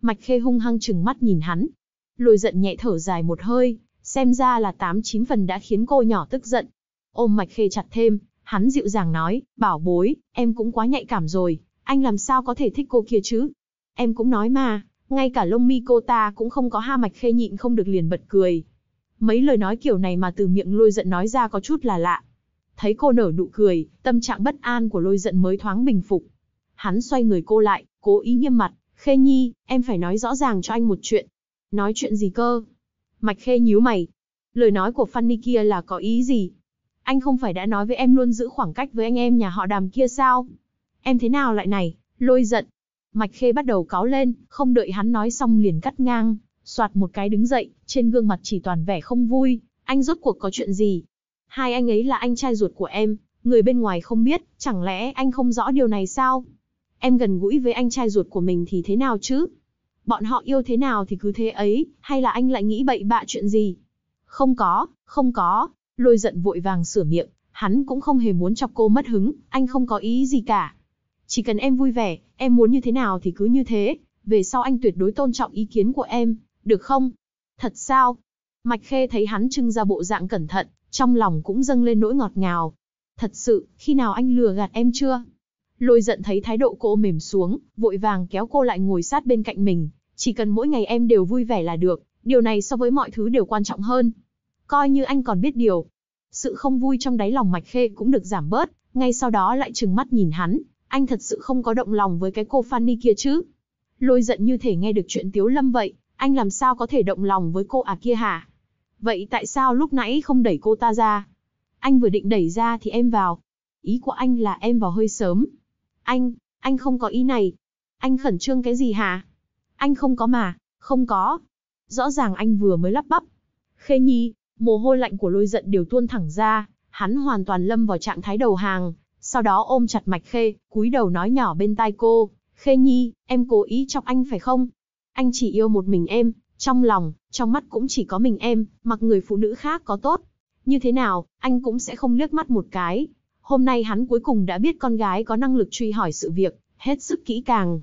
Mạch Khê hung hăng trừng mắt nhìn hắn. lùi giận nhẹ thở dài một hơi, xem ra là tám chín phần đã khiến cô nhỏ tức giận. Ôm Mạch Khê chặt thêm, hắn dịu dàng nói, bảo bối, em cũng quá nhạy cảm rồi, anh làm sao có thể thích cô kia chứ? Em cũng nói mà, ngay cả lông mi cô ta cũng không có ha Mạch Khê nhịn không được liền bật cười, Mấy lời nói kiểu này mà từ miệng lôi giận nói ra có chút là lạ. Thấy cô nở nụ cười, tâm trạng bất an của lôi giận mới thoáng bình phục. Hắn xoay người cô lại, cố ý nghiêm mặt, Khê Nhi, em phải nói rõ ràng cho anh một chuyện. Nói chuyện gì cơ? Mạch Khê nhíu mày. Lời nói của Fanny kia là có ý gì? Anh không phải đã nói với em luôn giữ khoảng cách với anh em nhà họ đàm kia sao? Em thế nào lại này? Lôi giận. Mạch Khê bắt đầu cáo lên, không đợi hắn nói xong liền cắt ngang. Soạt một cái đứng dậy, trên gương mặt chỉ toàn vẻ không vui, anh rốt cuộc có chuyện gì? Hai anh ấy là anh trai ruột của em, người bên ngoài không biết, chẳng lẽ anh không rõ điều này sao? Em gần gũi với anh trai ruột của mình thì thế nào chứ? Bọn họ yêu thế nào thì cứ thế ấy, hay là anh lại nghĩ bậy bạ chuyện gì? Không có, không có, lôi giận vội vàng sửa miệng, hắn cũng không hề muốn chọc cô mất hứng, anh không có ý gì cả. Chỉ cần em vui vẻ, em muốn như thế nào thì cứ như thế, về sau anh tuyệt đối tôn trọng ý kiến của em, được không? Thật sao? Mạch Khê thấy hắn trưng ra bộ dạng cẩn thận, trong lòng cũng dâng lên nỗi ngọt ngào. Thật sự, khi nào anh lừa gạt em chưa? Lôi giận thấy thái độ cô mềm xuống, vội vàng kéo cô lại ngồi sát bên cạnh mình. Chỉ cần mỗi ngày em đều vui vẻ là được, điều này so với mọi thứ đều quan trọng hơn. Coi như anh còn biết điều. Sự không vui trong đáy lòng Mạch Khê cũng được giảm bớt, ngay sau đó lại trừng mắt nhìn hắn. Anh thật sự không có động lòng với cái cô Fanny kia chứ. Lôi giận như thể nghe được chuyện Tiếu Lâm vậy, anh làm sao có thể động lòng với cô à kia hả? Vậy tại sao lúc nãy không đẩy cô ta ra? Anh vừa định đẩy ra thì em vào. Ý của anh là em vào hơi sớm. Anh, anh không có ý này. Anh khẩn trương cái gì hả? Anh không có mà, không có. Rõ ràng anh vừa mới lắp bắp. Khê Nhi, mồ hôi lạnh của lôi giận đều tuôn thẳng ra, hắn hoàn toàn lâm vào trạng thái đầu hàng, sau đó ôm chặt mạch khê, cúi đầu nói nhỏ bên tai cô, khê nhi, em cố ý chọc anh phải không? Anh chỉ yêu một mình em, trong lòng, trong mắt cũng chỉ có mình em, mặc người phụ nữ khác có tốt. Như thế nào, anh cũng sẽ không liếc mắt một cái. Hôm nay hắn cuối cùng đã biết con gái có năng lực truy hỏi sự việc, hết sức kỹ càng.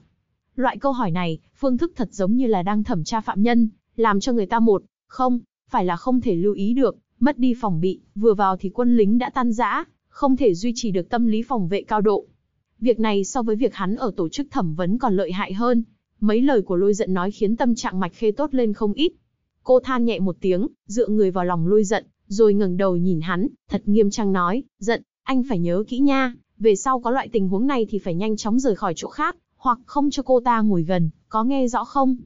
Loại câu hỏi này, phương thức thật giống như là đang thẩm tra phạm nhân, làm cho người ta một, không, phải là không thể lưu ý được, mất đi phòng bị, vừa vào thì quân lính đã tan rã, không thể duy trì được tâm lý phòng vệ cao độ. Việc này so với việc hắn ở tổ chức thẩm vấn còn lợi hại hơn, Mấy lời của lôi giận nói khiến tâm trạng mạch khê tốt lên không ít. Cô than nhẹ một tiếng, dựa người vào lòng lôi giận, rồi ngẩng đầu nhìn hắn, thật nghiêm trang nói, giận, anh phải nhớ kỹ nha, về sau có loại tình huống này thì phải nhanh chóng rời khỏi chỗ khác, hoặc không cho cô ta ngồi gần, có nghe rõ không?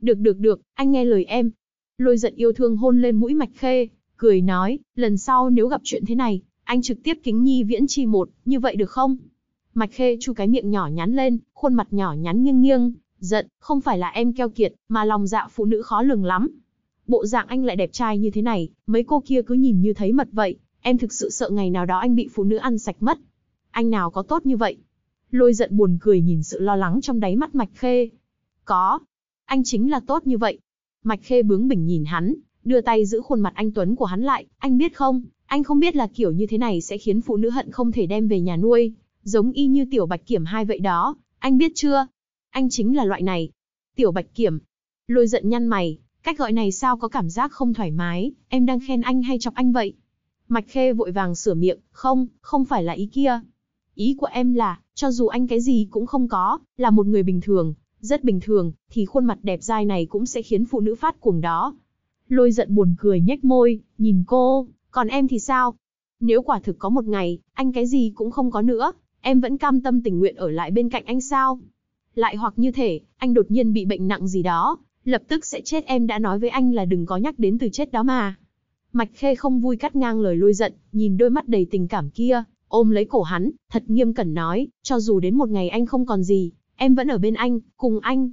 Được được được, anh nghe lời em. Lôi giận yêu thương hôn lên mũi mạch khê, cười nói, lần sau nếu gặp chuyện thế này, anh trực tiếp kính nhi viễn chi một, như vậy được không? Mạch khê chu cái miệng nhỏ nhắn lên, khuôn mặt nhỏ nhắn nghiêng nghiêng, giận, không phải là em keo kiệt, mà lòng dạ phụ nữ khó lường lắm. Bộ dạng anh lại đẹp trai như thế này, mấy cô kia cứ nhìn như thấy mật vậy, em thực sự sợ ngày nào đó anh bị phụ nữ ăn sạch mất. Anh nào có tốt như vậy? Lôi giận buồn cười nhìn sự lo lắng trong đáy mắt Mạch Khê. Có. Anh chính là tốt như vậy. Mạch Khê bướng bỉnh nhìn hắn, đưa tay giữ khuôn mặt anh Tuấn của hắn lại. Anh biết không, anh không biết là kiểu như thế này sẽ khiến phụ nữ hận không thể đem về nhà nuôi. Giống y như tiểu bạch kiểm hai vậy đó, anh biết chưa? Anh chính là loại này. Tiểu Bạch Kiểm. Lôi giận nhăn mày, cách gọi này sao có cảm giác không thoải mái, em đang khen anh hay chọc anh vậy? Mạch Khê vội vàng sửa miệng, không, không phải là ý kia. Ý của em là, cho dù anh cái gì cũng không có, là một người bình thường, rất bình thường, thì khuôn mặt đẹp dai này cũng sẽ khiến phụ nữ phát cuồng đó. Lôi giận buồn cười nhếch môi, nhìn cô, còn em thì sao? Nếu quả thực có một ngày, anh cái gì cũng không có nữa, em vẫn cam tâm tình nguyện ở lại bên cạnh anh sao? lại hoặc như thể, anh đột nhiên bị bệnh nặng gì đó, lập tức sẽ chết em đã nói với anh là đừng có nhắc đến từ chết đó mà. Mạch Khê không vui cắt ngang lời lôi giận, nhìn đôi mắt đầy tình cảm kia, ôm lấy cổ hắn, thật nghiêm cẩn nói, cho dù đến một ngày anh không còn gì, em vẫn ở bên anh, cùng anh.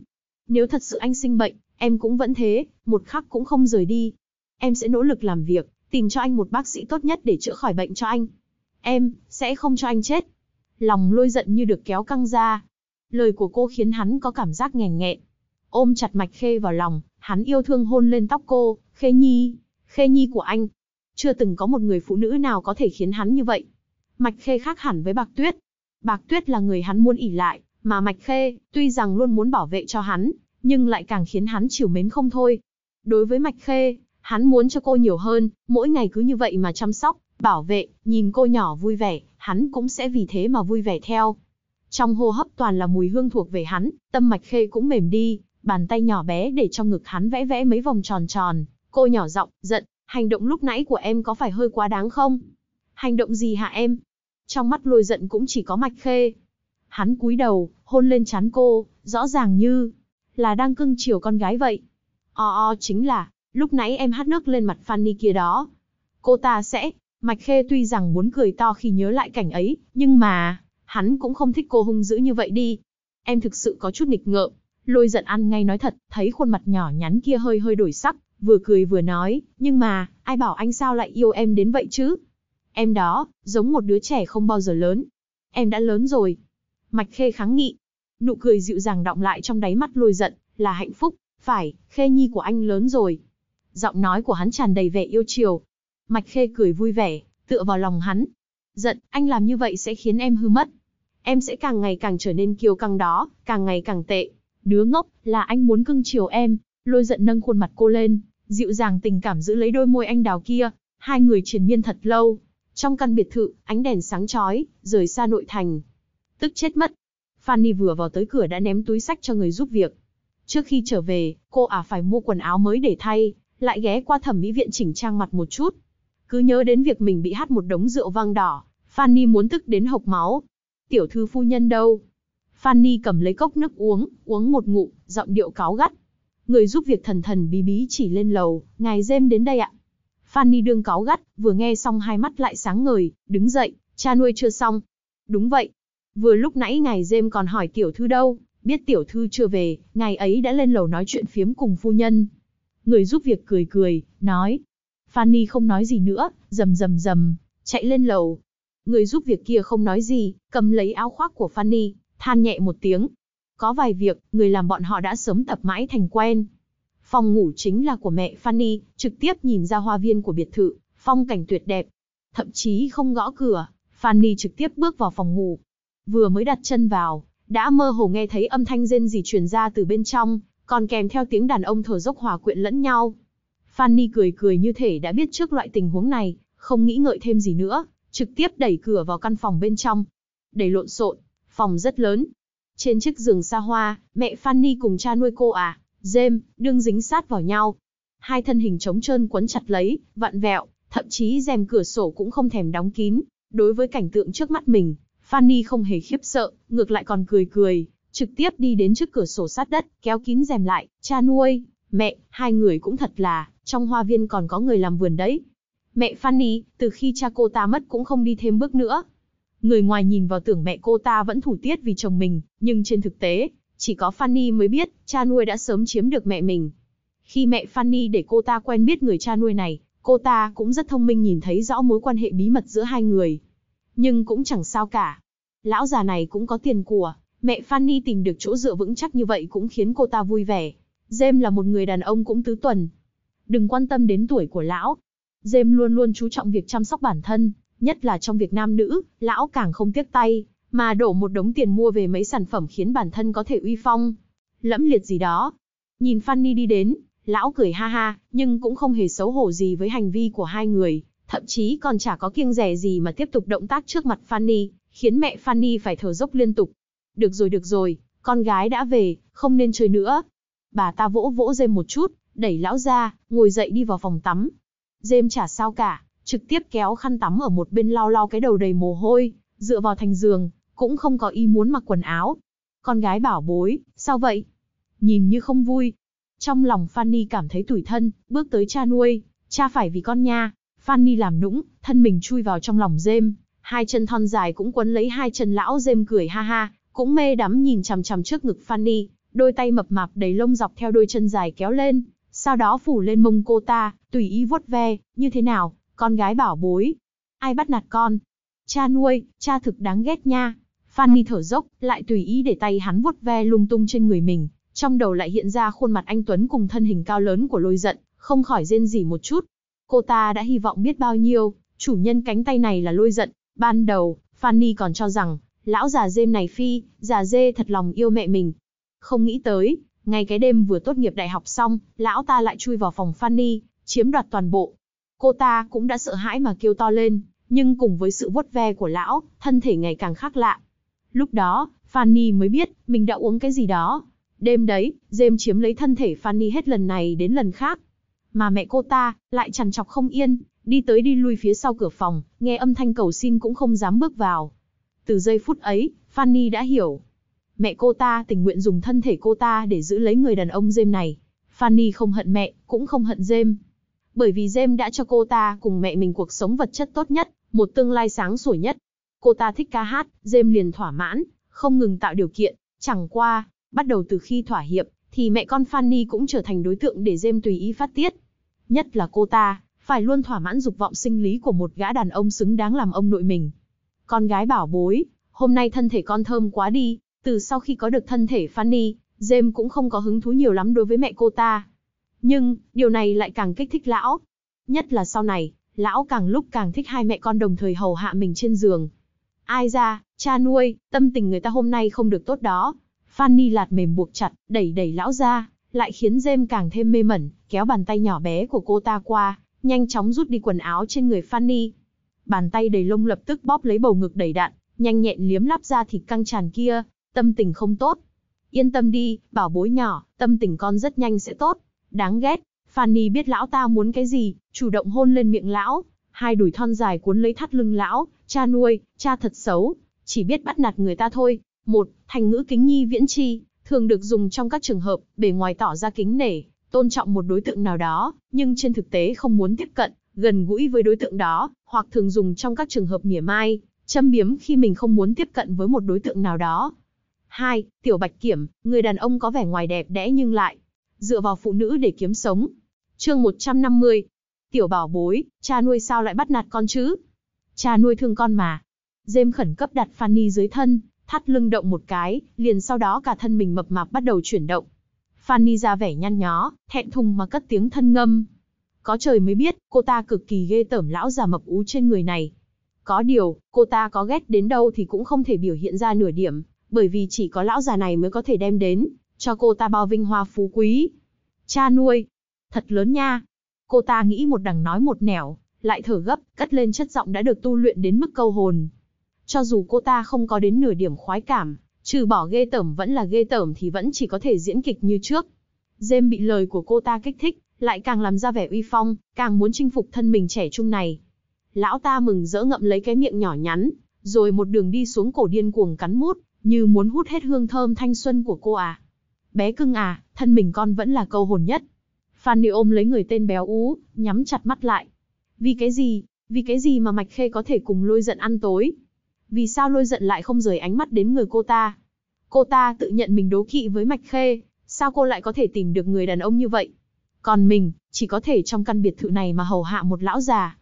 Nếu thật sự anh sinh bệnh, em cũng vẫn thế, một khắc cũng không rời đi. Em sẽ nỗ lực làm việc, tìm cho anh một bác sĩ tốt nhất để chữa khỏi bệnh cho anh. Em, sẽ không cho anh chết. Lòng lôi giận như được kéo căng ra, Lời của cô khiến hắn có cảm giác nghèn nghẹn. Ôm chặt Mạch Khê vào lòng, hắn yêu thương hôn lên tóc cô, Khê Nhi, Khê Nhi của anh. Chưa từng có một người phụ nữ nào có thể khiến hắn như vậy. Mạch Khê khác hẳn với Bạc Tuyết. Bạc Tuyết là người hắn muốn ỉ lại, mà Mạch Khê, tuy rằng luôn muốn bảo vệ cho hắn, nhưng lại càng khiến hắn chiều mến không thôi. Đối với Mạch Khê, hắn muốn cho cô nhiều hơn, mỗi ngày cứ như vậy mà chăm sóc, bảo vệ, nhìn cô nhỏ vui vẻ, hắn cũng sẽ vì thế mà vui vẻ theo. Trong hô hấp toàn là mùi hương thuộc về hắn, tâm mạch khê cũng mềm đi, bàn tay nhỏ bé để trong ngực hắn vẽ vẽ mấy vòng tròn tròn. Cô nhỏ giọng, giận, hành động lúc nãy của em có phải hơi quá đáng không? Hành động gì hả em? Trong mắt lôi giận cũng chỉ có mạch khê. Hắn cúi đầu, hôn lên chán cô, rõ ràng như là đang cưng chiều con gái vậy. O o chính là, lúc nãy em hát nước lên mặt Fanny kia đó. Cô ta sẽ, Mạch Khê tuy rằng muốn cười to khi nhớ lại cảnh ấy, nhưng mà, Hắn cũng không thích cô hung dữ như vậy đi. Em thực sự có chút nghịch ngợm. Lôi giận ăn ngay nói thật, thấy khuôn mặt nhỏ nhắn kia hơi hơi đổi sắc, vừa cười vừa nói, nhưng mà, ai bảo anh sao lại yêu em đến vậy chứ? Em đó, giống một đứa trẻ không bao giờ lớn. Em đã lớn rồi. Mạch Khê kháng nghị. Nụ cười dịu dàng đọng lại trong đáy mắt lôi giận, là hạnh phúc, phải, Khê Nhi của anh lớn rồi. Giọng nói của hắn tràn đầy vẻ yêu chiều. Mạch Khê cười vui vẻ, tựa vào lòng hắn, Giận, anh làm như vậy sẽ khiến em hư mất. Em sẽ càng ngày càng trở nên kiêu căng đó, càng ngày càng tệ. Đứa ngốc, là anh muốn cưng chiều em. Lôi giận nâng khuôn mặt cô lên, dịu dàng tình cảm giữ lấy đôi môi anh đào kia. Hai người triền miên thật lâu. Trong căn biệt thự, ánh đèn sáng chói, rời xa nội thành. Tức chết mất. Fanny vừa vào tới cửa đã ném túi sách cho người giúp việc. Trước khi trở về, cô à phải mua quần áo mới để thay, lại ghé qua thẩm mỹ viện chỉnh trang mặt một chút, cứ nhớ đến việc mình bị hát một đống rượu vang đỏ, Fanny muốn tức đến hộc máu. Tiểu thư phu nhân đâu? Fanny cầm lấy cốc nước uống, uống một ngụm, giọng điệu cáo gắt. Người giúp việc thần thần bí bí chỉ lên lầu, ngài dêm đến đây ạ. Fanny đương cáo gắt, vừa nghe xong hai mắt lại sáng ngời, đứng dậy, cha nuôi chưa xong. Đúng vậy. Vừa lúc nãy ngài dêm còn hỏi tiểu thư đâu, biết tiểu thư chưa về, ngài ấy đã lên lầu nói chuyện phiếm cùng phu nhân. Người giúp việc cười cười, nói, Fanny không nói gì nữa, rầm rầm rầm, chạy lên lầu. Người giúp việc kia không nói gì, cầm lấy áo khoác của Fanny, than nhẹ một tiếng. Có vài việc, người làm bọn họ đã sớm tập mãi thành quen. Phòng ngủ chính là của mẹ Fanny, trực tiếp nhìn ra hoa viên của biệt thự, phong cảnh tuyệt đẹp. Thậm chí không gõ cửa, Fanny trực tiếp bước vào phòng ngủ. Vừa mới đặt chân vào, đã mơ hồ nghe thấy âm thanh rên rỉ truyền ra từ bên trong, còn kèm theo tiếng đàn ông thở dốc hòa quyện lẫn nhau. Fanny cười cười như thể đã biết trước loại tình huống này, không nghĩ ngợi thêm gì nữa, trực tiếp đẩy cửa vào căn phòng bên trong. Đầy lộn xộn, phòng rất lớn. Trên chiếc giường xa hoa, mẹ Fanny cùng cha nuôi cô à, James, đương dính sát vào nhau. Hai thân hình trống trơn quấn chặt lấy, vặn vẹo, thậm chí rèm cửa sổ cũng không thèm đóng kín. Đối với cảnh tượng trước mắt mình, Fanny không hề khiếp sợ, ngược lại còn cười cười, trực tiếp đi đến trước cửa sổ sát đất, kéo kín rèm lại, cha nuôi, Mẹ, hai người cũng thật là, trong hoa viên còn có người làm vườn đấy. Mẹ Fanny, từ khi cha cô ta mất cũng không đi thêm bước nữa. Người ngoài nhìn vào tưởng mẹ cô ta vẫn thủ tiết vì chồng mình, nhưng trên thực tế, chỉ có Fanny mới biết, cha nuôi đã sớm chiếm được mẹ mình. Khi mẹ Fanny để cô ta quen biết người cha nuôi này, cô ta cũng rất thông minh nhìn thấy rõ mối quan hệ bí mật giữa hai người. Nhưng cũng chẳng sao cả. Lão già này cũng có tiền của, mẹ Fanny tìm được chỗ dựa vững chắc như vậy cũng khiến cô ta vui vẻ. James là một người đàn ông cũng tứ tuần. Đừng quan tâm đến tuổi của lão. James luôn luôn chú trọng việc chăm sóc bản thân, nhất là trong việc nam nữ, lão càng không tiếc tay, mà đổ một đống tiền mua về mấy sản phẩm khiến bản thân có thể uy phong. Lẫm liệt gì đó. Nhìn Fanny đi đến, lão cười ha ha, nhưng cũng không hề xấu hổ gì với hành vi của hai người, thậm chí còn chả có kiêng rẻ gì mà tiếp tục động tác trước mặt Fanny, khiến mẹ Fanny phải thở dốc liên tục. Được rồi được rồi, con gái đã về, không nên chơi nữa, bà ta vỗ vỗ dêm một chút, đẩy lão ra, ngồi dậy đi vào phòng tắm. Dêm chả sao cả, trực tiếp kéo khăn tắm ở một bên lau lau cái đầu đầy mồ hôi, dựa vào thành giường, cũng không có ý muốn mặc quần áo. Con gái bảo bối, sao vậy? Nhìn như không vui. Trong lòng Fanny cảm thấy tủi thân, bước tới cha nuôi, cha phải vì con nha. Fanny làm nũng, thân mình chui vào trong lòng dêm, hai chân thon dài cũng quấn lấy hai chân lão dêm cười ha ha, cũng mê đắm nhìn chằm chằm trước ngực Fanny, đôi tay mập mạp đầy lông dọc theo đôi chân dài kéo lên, sau đó phủ lên mông cô ta, tùy ý vuốt ve, như thế nào, con gái bảo bối. Ai bắt nạt con? Cha nuôi, cha thực đáng ghét nha. Fanny thở dốc, lại tùy ý để tay hắn vuốt ve lung tung trên người mình, trong đầu lại hiện ra khuôn mặt anh Tuấn cùng thân hình cao lớn của lôi giận, không khỏi rên rỉ một chút. Cô ta đã hy vọng biết bao nhiêu, chủ nhân cánh tay này là lôi giận. Ban đầu, Fanny còn cho rằng, lão già dê này phi, già dê thật lòng yêu mẹ mình, không nghĩ tới, ngay cái đêm vừa tốt nghiệp đại học xong, lão ta lại chui vào phòng Fanny, chiếm đoạt toàn bộ. Cô ta cũng đã sợ hãi mà kêu to lên, nhưng cùng với sự vuốt ve của lão, thân thể ngày càng khác lạ. Lúc đó, Fanny mới biết mình đã uống cái gì đó. Đêm đấy, James chiếm lấy thân thể Fanny hết lần này đến lần khác. Mà mẹ cô ta lại chằn chọc không yên, đi tới đi lui phía sau cửa phòng, nghe âm thanh cầu xin cũng không dám bước vào. Từ giây phút ấy, Fanny đã hiểu, mẹ cô ta tình nguyện dùng thân thể cô ta để giữ lấy người đàn ông dêm này. Fanny không hận mẹ, cũng không hận dêm. Bởi vì dêm đã cho cô ta cùng mẹ mình cuộc sống vật chất tốt nhất, một tương lai sáng sủa nhất. Cô ta thích ca hát, dêm liền thỏa mãn, không ngừng tạo điều kiện, chẳng qua, bắt đầu từ khi thỏa hiệp, thì mẹ con Fanny cũng trở thành đối tượng để dêm tùy ý phát tiết. Nhất là cô ta, phải luôn thỏa mãn dục vọng sinh lý của một gã đàn ông xứng đáng làm ông nội mình. Con gái bảo bối, hôm nay thân thể con thơm quá đi, từ sau khi có được thân thể Fanny, James cũng không có hứng thú nhiều lắm đối với mẹ cô ta. Nhưng, điều này lại càng kích thích lão. Nhất là sau này, lão càng lúc càng thích hai mẹ con đồng thời hầu hạ mình trên giường. Ai ra, cha nuôi, tâm tình người ta hôm nay không được tốt đó. Fanny lạt mềm buộc chặt, đẩy đẩy lão ra, lại khiến James càng thêm mê mẩn, kéo bàn tay nhỏ bé của cô ta qua, nhanh chóng rút đi quần áo trên người Fanny. Bàn tay đầy lông lập tức bóp lấy bầu ngực đầy đặn, nhanh nhẹn liếm lắp ra thịt căng tràn kia, tâm tình không tốt. Yên tâm đi, bảo bối nhỏ, tâm tình con rất nhanh sẽ tốt. Đáng ghét, Fanny biết lão ta muốn cái gì, chủ động hôn lên miệng lão, hai đùi thon dài cuốn lấy thắt lưng lão, cha nuôi, cha thật xấu, chỉ biết bắt nạt người ta thôi. Một, thành ngữ kính nhi viễn chi, thường được dùng trong các trường hợp bề ngoài tỏ ra kính nể, tôn trọng một đối tượng nào đó, nhưng trên thực tế không muốn tiếp cận, gần gũi với đối tượng đó, hoặc thường dùng trong các trường hợp mỉa mai, châm biếm khi mình không muốn tiếp cận với một đối tượng nào đó, 2. Tiểu Bạch Kiểm, người đàn ông có vẻ ngoài đẹp đẽ nhưng lại dựa vào phụ nữ để kiếm sống. Chương 150. Tiểu bảo bối, cha nuôi sao lại bắt nạt con chứ? Cha nuôi thương con mà. Dêm khẩn cấp đặt Fanny dưới thân, thắt lưng động một cái, liền sau đó cả thân mình mập mạp bắt đầu chuyển động. Fanny ra vẻ nhăn nhó, thẹn thùng mà cất tiếng thân ngâm. Có trời mới biết, cô ta cực kỳ ghê tởm lão già mập ú trên người này. Có điều, cô ta có ghét đến đâu thì cũng không thể biểu hiện ra nửa điểm, bởi vì chỉ có lão già này mới có thể đem đến, cho cô ta bao vinh hoa phú quý. Cha nuôi, thật lớn nha. Cô ta nghĩ một đằng nói một nẻo, lại thở gấp, cất lên chất giọng đã được tu luyện đến mức câu hồn. Cho dù cô ta không có đến nửa điểm khoái cảm, trừ bỏ ghê tởm vẫn là ghê tởm thì vẫn chỉ có thể diễn kịch như trước. Dêm bị lời của cô ta kích thích, lại càng làm ra vẻ uy phong, càng muốn chinh phục thân mình trẻ trung này. Lão ta mừng rỡ ngậm lấy cái miệng nhỏ nhắn, rồi một đường đi xuống cổ điên cuồng cắn mút, như muốn hút hết hương thơm thanh xuân của cô à. Bé cưng à, thân mình con vẫn là câu hồn nhất. Phan Nị ôm lấy người tên béo ú, nhắm chặt mắt lại. Vì cái gì, vì cái gì mà Mạch Khê có thể cùng lôi giận ăn tối? Vì sao lôi giận lại không rời ánh mắt đến người cô ta? Cô ta tự nhận mình đố kỵ với Mạch Khê, sao cô lại có thể tìm được người đàn ông như vậy? Còn mình, chỉ có thể trong căn biệt thự này mà hầu hạ một lão già.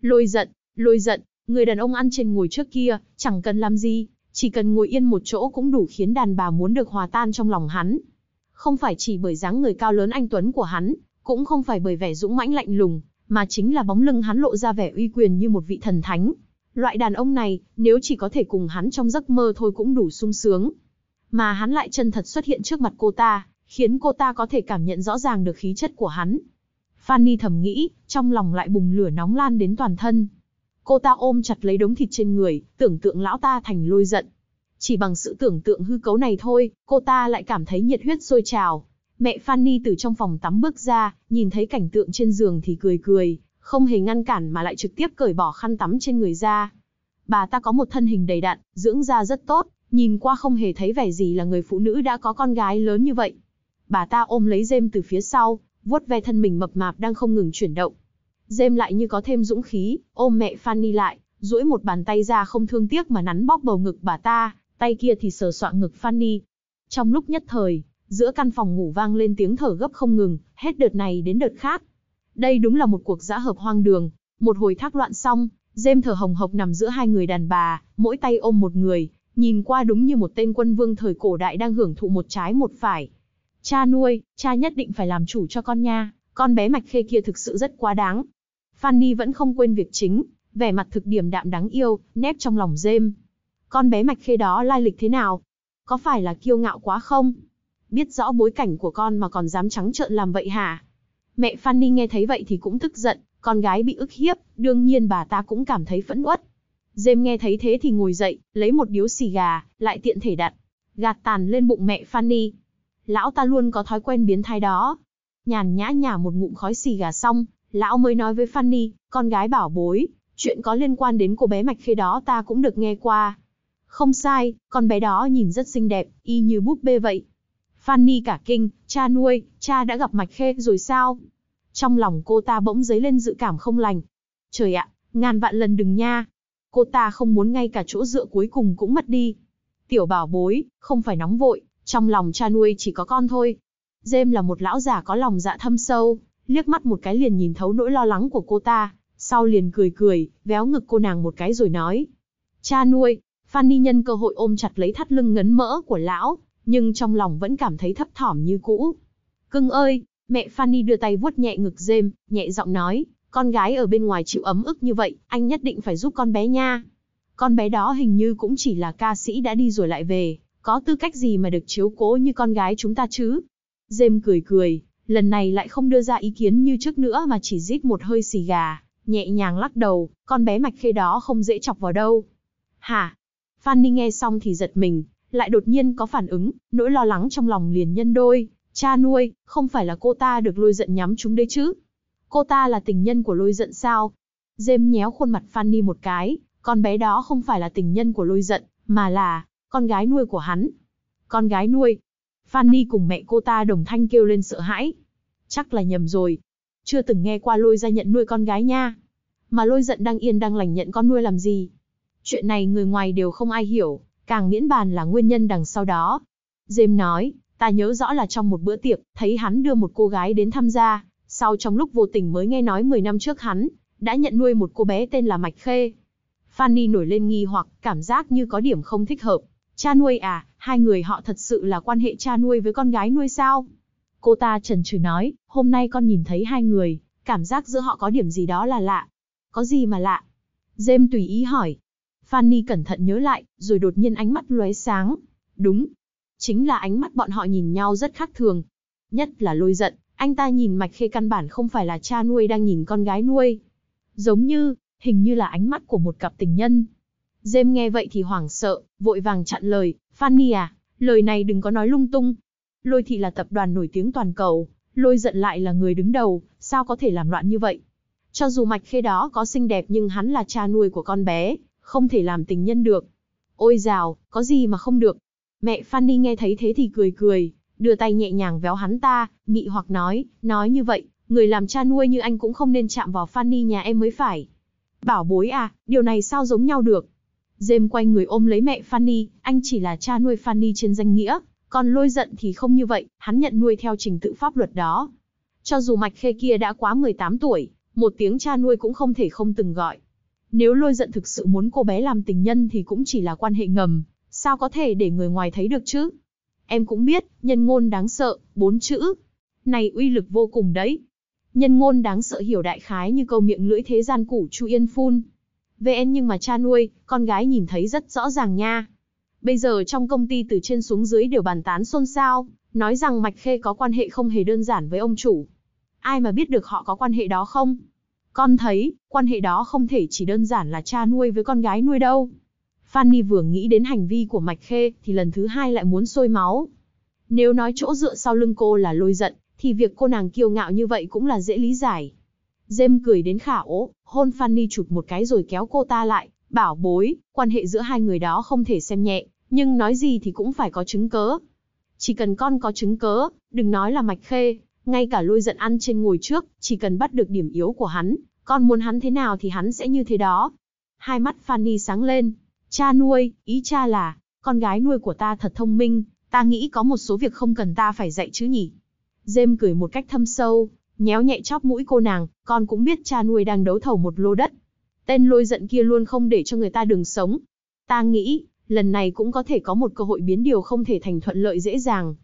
Lôi giận, lôi giận, người đàn ông ăn trên ngồi trước kia, chẳng cần làm gì, chỉ cần ngồi yên một chỗ cũng đủ khiến đàn bà muốn được hòa tan trong lòng hắn. Không phải chỉ bởi dáng người cao lớn anh Tuấn của hắn, cũng không phải bởi vẻ dũng mãnh lạnh lùng, mà chính là bóng lưng hắn lộ ra vẻ uy quyền như một vị thần thánh. Loại đàn ông này, nếu chỉ có thể cùng hắn trong giấc mơ thôi cũng đủ sung sướng. Mà hắn lại chân thật xuất hiện trước mặt cô ta, khiến cô ta có thể cảm nhận rõ ràng được khí chất của hắn. Fanny thầm nghĩ, trong lòng lại bùng lửa nóng lan đến toàn thân. Cô ta ôm chặt lấy đống thịt trên người, tưởng tượng lão ta thành lôi giận. Chỉ bằng sự tưởng tượng hư cấu này thôi, cô ta lại cảm thấy nhiệt huyết sôi trào. Mẹ Fanny từ trong phòng tắm bước ra, nhìn thấy cảnh tượng trên giường thì cười cười, không hề ngăn cản mà lại trực tiếp cởi bỏ khăn tắm trên người ra. Bà ta có một thân hình đầy đặn, dưỡng da rất tốt, nhìn qua không hề thấy vẻ gì là người phụ nữ đã có con gái lớn như vậy. Bà ta ôm lấy dêm từ phía sau, vuốt ve thân mình mập mạp đang không ngừng chuyển động. Dêm lại như có thêm dũng khí, ôm mẹ Fanny lại, duỗi một bàn tay ra không thương tiếc mà nắn bóp bầu ngực bà ta, tay kia thì sờ soạn ngực Fanny. Trong lúc nhất thời, giữa căn phòng ngủ vang lên tiếng thở gấp không ngừng, hết đợt này đến đợt khác. Đây đúng là một cuộc giã hợp hoang đường, một hồi thác loạn xong, Dêm thở hồng hộc nằm giữa hai người đàn bà, mỗi tay ôm một người, nhìn qua đúng như một tên quân vương thời cổ đại đang hưởng thụ một trái một phải. Cha nuôi, cha nhất định phải làm chủ cho con nha, con bé mạch khê kia thực sự rất quá đáng, Fanny vẫn không quên việc chính, vẻ mặt thực điểm đạm đáng yêu, nép trong lòng dêm. Con bé mạch khê đó lai lịch thế nào? Có phải là kiêu ngạo quá không? Biết rõ bối cảnh của con mà còn dám trắng trợn làm vậy hả? Mẹ Fanny nghe thấy vậy thì cũng tức giận, con gái bị ức hiếp, đương nhiên bà ta cũng cảm thấy phẫn uất. Dêm nghe thấy thế thì ngồi dậy, lấy một điếu xì gà, lại tiện thể đặt. Gạt tàn lên bụng mẹ Fanny. Lão ta luôn có thói quen biến thái đó. Nhàn nhã nhả một ngụm khói xì gà xong, lão mới nói với Fanny, con gái bảo bối, chuyện có liên quan đến cô bé mạch khi đó ta cũng được nghe qua. Không sai, con bé đó nhìn rất xinh đẹp, y như búp bê vậy. Fanny cả kinh, cha nuôi, cha đã gặp mạch khê rồi sao? Trong lòng cô ta bỗng dấy lên dự cảm không lành. Trời ạ, ngàn vạn lần đừng nha. Cô ta không muốn ngay cả chỗ dựa cuối cùng cũng mất đi. Tiểu bảo bối, không phải nóng vội, trong lòng cha nuôi chỉ có con thôi. Dêm là một lão già có lòng dạ thâm sâu, liếc mắt một cái liền nhìn thấu nỗi lo lắng của cô ta, sau liền cười cười, véo ngực cô nàng một cái rồi nói. Cha nuôi, Fanny nhân cơ hội ôm chặt lấy thắt lưng ngấn mỡ của lão, nhưng trong lòng vẫn cảm thấy thấp thỏm như cũ. Cưng ơi, mẹ Fanny đưa tay vuốt nhẹ ngực dêm, nhẹ giọng nói, con gái ở bên ngoài chịu ấm ức như vậy, anh nhất định phải giúp con bé nha. Con bé đó hình như cũng chỉ là ca sĩ đã đi rồi lại về, có tư cách gì mà được chiếu cố như con gái chúng ta chứ? Dêm cười cười, lần này lại không đưa ra ý kiến như trước nữa mà chỉ rít một hơi xì gà, nhẹ nhàng lắc đầu, con bé mạch khê đó không dễ chọc vào đâu. Hả? Fanny nghe xong thì giật mình, lại đột nhiên có phản ứng, nỗi lo lắng trong lòng liền nhân đôi, cha nuôi, không phải là cô ta được lôi giận nhắm chúng đấy chứ. Cô ta là tình nhân của lôi giận sao? Dêm nhéo khuôn mặt Fanny một cái, con bé đó không phải là tình nhân của lôi giận, mà là con gái nuôi của hắn. Con gái nuôi, Fanny cùng mẹ cô ta đồng thanh kêu lên sợ hãi. Chắc là nhầm rồi. Chưa từng nghe qua lôi ra nhận nuôi con gái nha. Mà lôi giận đang yên đang lành nhận con nuôi làm gì. Chuyện này người ngoài đều không ai hiểu, càng miễn bàn là nguyên nhân đằng sau đó. James nói, ta nhớ rõ là trong một bữa tiệc, thấy hắn đưa một cô gái đến tham gia, sau trong lúc vô tình mới nghe nói 10 năm trước hắn, đã nhận nuôi một cô bé tên là Mạch Khê. Fanny nổi lên nghi hoặc cảm giác như có điểm không thích hợp. Cha nuôi à, hai người họ thật sự là quan hệ cha nuôi với con gái nuôi sao? Cô ta trần trừ nói, hôm nay con nhìn thấy hai người, cảm giác giữa họ có điểm gì đó là lạ. Có gì mà lạ? James tùy ý hỏi. Fanny cẩn thận nhớ lại, rồi đột nhiên ánh mắt lóe sáng. Đúng. Chính là ánh mắt bọn họ nhìn nhau rất khác thường. Nhất là lôi giận, anh ta nhìn mạch khê căn bản không phải là cha nuôi đang nhìn con gái nuôi. Giống như, hình như là ánh mắt của một cặp tình nhân, Dêm nghe vậy thì hoảng sợ, vội vàng chặn lời, Fanny à, lời này đừng có nói lung tung. Lôi thị là tập đoàn nổi tiếng toàn cầu, lôi giận lại là người đứng đầu, sao có thể làm loạn như vậy? Cho dù mạch khê đó có xinh đẹp nhưng hắn là cha nuôi của con bé, không thể làm tình nhân được. Ôi rào, có gì mà không được. Mẹ Fanny nghe thấy thế thì cười cười, đưa tay nhẹ nhàng véo hắn ta, mị hoặc nói, nói như vậy, người làm cha nuôi như anh cũng không nên chạm vào Fanny nhà em mới phải. Bảo bối à, điều này sao giống nhau được? Dêm quay người ôm lấy mẹ Fanny, anh chỉ là cha nuôi Fanny trên danh nghĩa, còn lôi giận thì không như vậy, hắn nhận nuôi theo trình tự pháp luật đó. Cho dù mạch khê kia đã quá 18 tuổi, một tiếng cha nuôi cũng không thể không từng gọi. Nếu lôi giận thực sự muốn cô bé làm tình nhân thì cũng chỉ là quan hệ ngầm, sao có thể để người ngoài thấy được chứ? Em cũng biết, nhân ngôn đáng sợ, bốn chữ. Này uy lực vô cùng đấy. Nhân ngôn đáng sợ hiểu đại khái như câu miệng lưỡi thế gian củ Chu Yên phun, VN nhưng mà cha nuôi, con gái nhìn thấy rất rõ ràng nha. Bây giờ trong công ty từ trên xuống dưới đều bàn tán xôn xao, nói rằng Mạch Khê có quan hệ không hề đơn giản với ông chủ. Ai mà biết được họ có quan hệ đó không? Con thấy, quan hệ đó không thể chỉ đơn giản là cha nuôi với con gái nuôi đâu. Fanny vừa nghĩ đến hành vi của Mạch Khê thì lần thứ hai lại muốn sôi máu. Nếu nói chỗ dựa sau lưng cô là lôi giận, thì việc cô nàng kiêu ngạo như vậy cũng là dễ lý giải. Jem cười đến khả ố, hôn Fanny chụp một cái rồi kéo cô ta lại, bảo bối, quan hệ giữa hai người đó không thể xem nhẹ, nhưng nói gì thì cũng phải có chứng cớ. Chỉ cần con có chứng cớ, đừng nói là mạch khê, ngay cả lôi giận ăn trên ngồi trước, chỉ cần bắt được điểm yếu của hắn, con muốn hắn thế nào thì hắn sẽ như thế đó. Hai mắt Fanny sáng lên, cha nuôi, ý cha là, con gái nuôi của ta thật thông minh, ta nghĩ có một số việc không cần ta phải dạy chứ nhỉ. Jem cười một cách thâm sâu, Nhéo nhẹ chóp mũi cô nàng, con cũng biết cha nuôi đang đấu thầu một lô đất. Tên lôi giận kia luôn không để cho người ta đường sống. Ta nghĩ, lần này cũng có thể có một cơ hội biến điều không thể thành thuận lợi dễ dàng.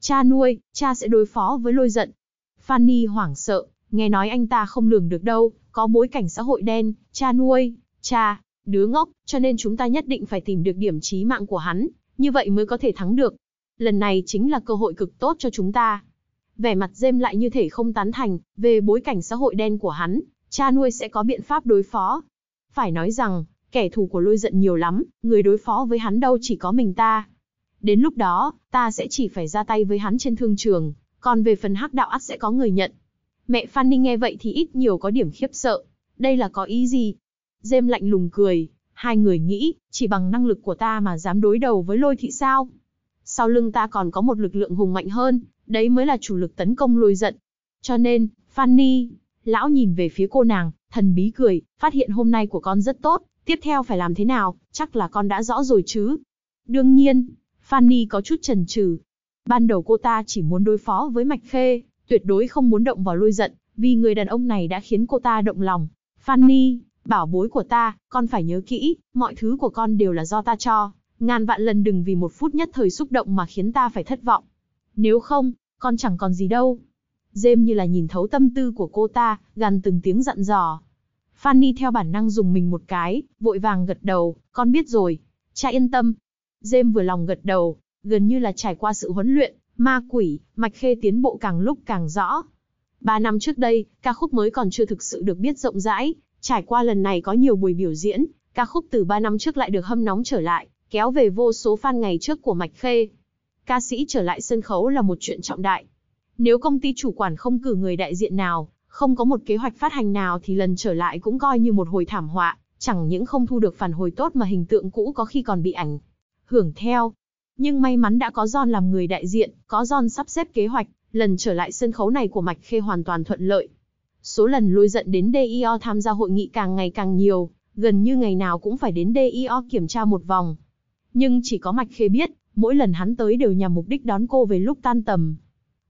Cha nuôi, cha sẽ đối phó với lôi giận. Fanny hoảng sợ, nghe nói anh ta không lường được đâu, có bối cảnh xã hội đen, cha nuôi, cha, đứa ngốc, cho nên chúng ta nhất định phải tìm được điểm chí mạng của hắn, như vậy mới có thể thắng được. Lần này chính là cơ hội cực tốt cho chúng ta vẻ mặt dêm lại như thể không tán thành, về bối cảnh xã hội đen của hắn, cha nuôi sẽ có biện pháp đối phó. Phải nói rằng, kẻ thù của lôi giận nhiều lắm, người đối phó với hắn đâu chỉ có mình ta. Đến lúc đó, ta sẽ chỉ phải ra tay với hắn trên thương trường, còn về phần hắc đạo ắt sẽ có người nhận. Mẹ Phan Ninh nghe vậy thì ít nhiều có điểm khiếp sợ. Đây là có ý gì? Dêm lạnh lùng cười, hai người nghĩ, chỉ bằng năng lực của ta mà dám đối đầu với lôi thị sao? Sau lưng ta còn có một lực lượng hùng mạnh hơn, Đấy mới là chủ lực tấn công lôi giận. Cho nên, Fanny, lão nhìn về phía cô nàng, thần bí cười, phát hiện hôm nay của con rất tốt, tiếp theo phải làm thế nào, chắc là con đã rõ rồi chứ. Đương nhiên, Fanny có chút chần chừ. Ban đầu cô ta chỉ muốn đối phó với Mạch Khê, tuyệt đối không muốn động vào lôi giận, vì người đàn ông này đã khiến cô ta động lòng. Fanny, bảo bối của ta, con phải nhớ kỹ, mọi thứ của con đều là do ta cho, ngàn vạn lần đừng vì một phút nhất thời xúc động mà khiến ta phải thất vọng. Nếu không, con chẳng còn gì đâu. Dêm như là nhìn thấu tâm tư của cô ta, gằn từng tiếng giận dò. Fanny theo bản năng dùng mình một cái, vội vàng gật đầu, con biết rồi, cha yên tâm. Dêm vừa lòng gật đầu, gần như là trải qua sự huấn luyện, ma quỷ, mạch khê tiến bộ càng lúc càng rõ. Ba năm trước đây, ca khúc mới còn chưa thực sự được biết rộng rãi, trải qua lần này có nhiều buổi biểu diễn, ca khúc từ ba năm trước lại được hâm nóng trở lại, kéo về vô số fan ngày trước của mạch khê ca sĩ trở lại sân khấu là một chuyện trọng đại. Nếu công ty chủ quản không cử người đại diện nào, không có một kế hoạch phát hành nào thì lần trở lại cũng coi như một hồi thảm họa, chẳng những không thu được phản hồi tốt mà hình tượng cũ có khi còn bị ảnh hưởng theo. Nhưng may mắn đã có John làm người đại diện, có John sắp xếp kế hoạch, lần trở lại sân khấu này của Mạch Khê hoàn toàn thuận lợi. Số lần lôi dẫn đến DIO tham gia hội nghị càng ngày càng nhiều, gần như ngày nào cũng phải đến DIO kiểm tra một vòng. Nhưng chỉ có Mạch Khê biết, mỗi lần hắn tới đều nhằm mục đích đón cô về lúc tan tầm.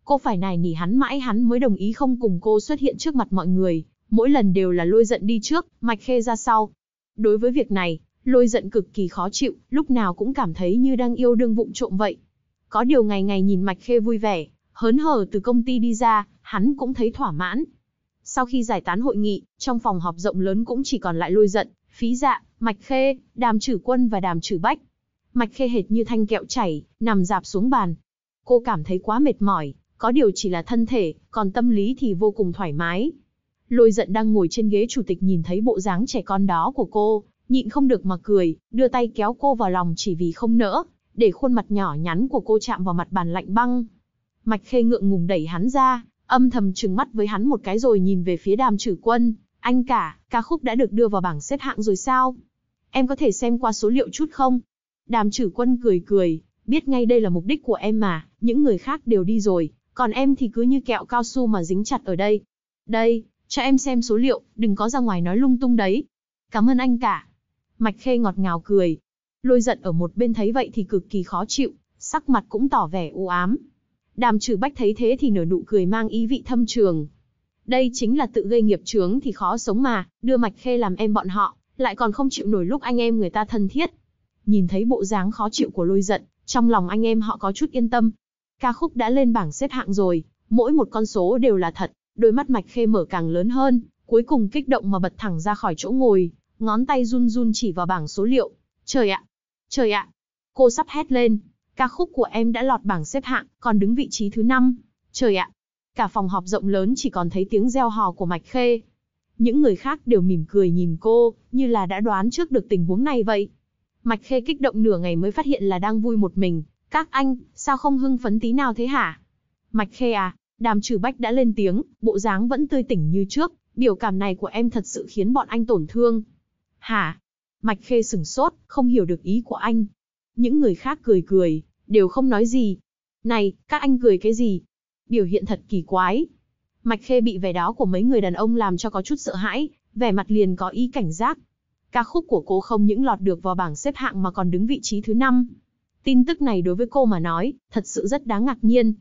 Cô phải nài nỉ hắn mãi hắn mới đồng ý không cùng cô xuất hiện trước mặt mọi người, mỗi lần đều là lôi giận đi trước, mạch khê ra sau. Đối với việc này, lôi giận cực kỳ khó chịu, lúc nào cũng cảm thấy như đang yêu đương vụng trộm vậy. Có điều ngày ngày nhìn mạch khê vui vẻ, hớn hở từ công ty đi ra, hắn cũng thấy thỏa mãn. Sau khi giải tán hội nghị, trong phòng họp rộng lớn cũng chỉ còn lại lôi giận, phí dạ, mạch khê, đàm trử quân và đàm trử bách mạch khê hệt như thanh kẹo chảy, nằm dạp xuống bàn. Cô cảm thấy quá mệt mỏi, có điều chỉ là thân thể, còn tâm lý thì vô cùng thoải mái. Lôi giận đang ngồi trên ghế chủ tịch nhìn thấy bộ dáng trẻ con đó của cô, nhịn không được mà cười, đưa tay kéo cô vào lòng chỉ vì không nỡ, để khuôn mặt nhỏ nhắn của cô chạm vào mặt bàn lạnh băng. Mạch khê ngượng ngùng đẩy hắn ra, âm thầm trừng mắt với hắn một cái rồi nhìn về phía đàm trừ quân. Anh cả, ca khúc đã được đưa vào bảng xếp hạng rồi sao? Em có thể xem qua số liệu chút không? Đàm trử quân cười cười, biết ngay đây là mục đích của em mà, những người khác đều đi rồi, còn em thì cứ như kẹo cao su mà dính chặt ở đây. Đây, cho em xem số liệu, đừng có ra ngoài nói lung tung đấy. Cảm ơn anh cả. Mạch Khê ngọt ngào cười. Lôi giận ở một bên thấy vậy thì cực kỳ khó chịu, sắc mặt cũng tỏ vẻ u ám. Đàm trừ bách thấy thế thì nở nụ cười mang ý vị thâm trường. Đây chính là tự gây nghiệp chướng thì khó sống mà, đưa Mạch Khê làm em bọn họ, lại còn không chịu nổi lúc anh em người ta thân thiết, Nhìn thấy bộ dáng khó chịu của lôi giận, trong lòng anh em họ có chút yên tâm. Ca khúc đã lên bảng xếp hạng rồi, mỗi một con số đều là thật, đôi mắt mạch khê mở càng lớn hơn, cuối cùng kích động mà bật thẳng ra khỏi chỗ ngồi, ngón tay run run chỉ vào bảng số liệu. Trời ạ! Trời ạ! Cô sắp hét lên, ca khúc của em đã lọt bảng xếp hạng, còn đứng vị trí thứ 5. Trời ạ! Cả phòng họp rộng lớn chỉ còn thấy tiếng reo hò của Mạch Khê. Những người khác đều mỉm cười nhìn cô, như là đã đoán trước được tình huống này vậy. Mạch Khê kích động nửa ngày mới phát hiện là đang vui một mình. Các anh, sao không hưng phấn tí nào thế hả? Mạch Khê à, đàm trừ bách đã lên tiếng, bộ dáng vẫn tươi tỉnh như trước. Biểu cảm này của em thật sự khiến bọn anh tổn thương. Hả? Mạch Khê sửng sốt, không hiểu được ý của anh. Những người khác cười cười, đều không nói gì. Này, các anh cười cái gì? Biểu hiện thật kỳ quái. Mạch Khê bị vẻ đó của mấy người đàn ông làm cho có chút sợ hãi, vẻ mặt liền có ý cảnh giác, Ca khúc của cô không những lọt được vào bảng xếp hạng mà còn đứng vị trí thứ 5. Tin tức này đối với cô mà nói, thật sự rất đáng ngạc nhiên,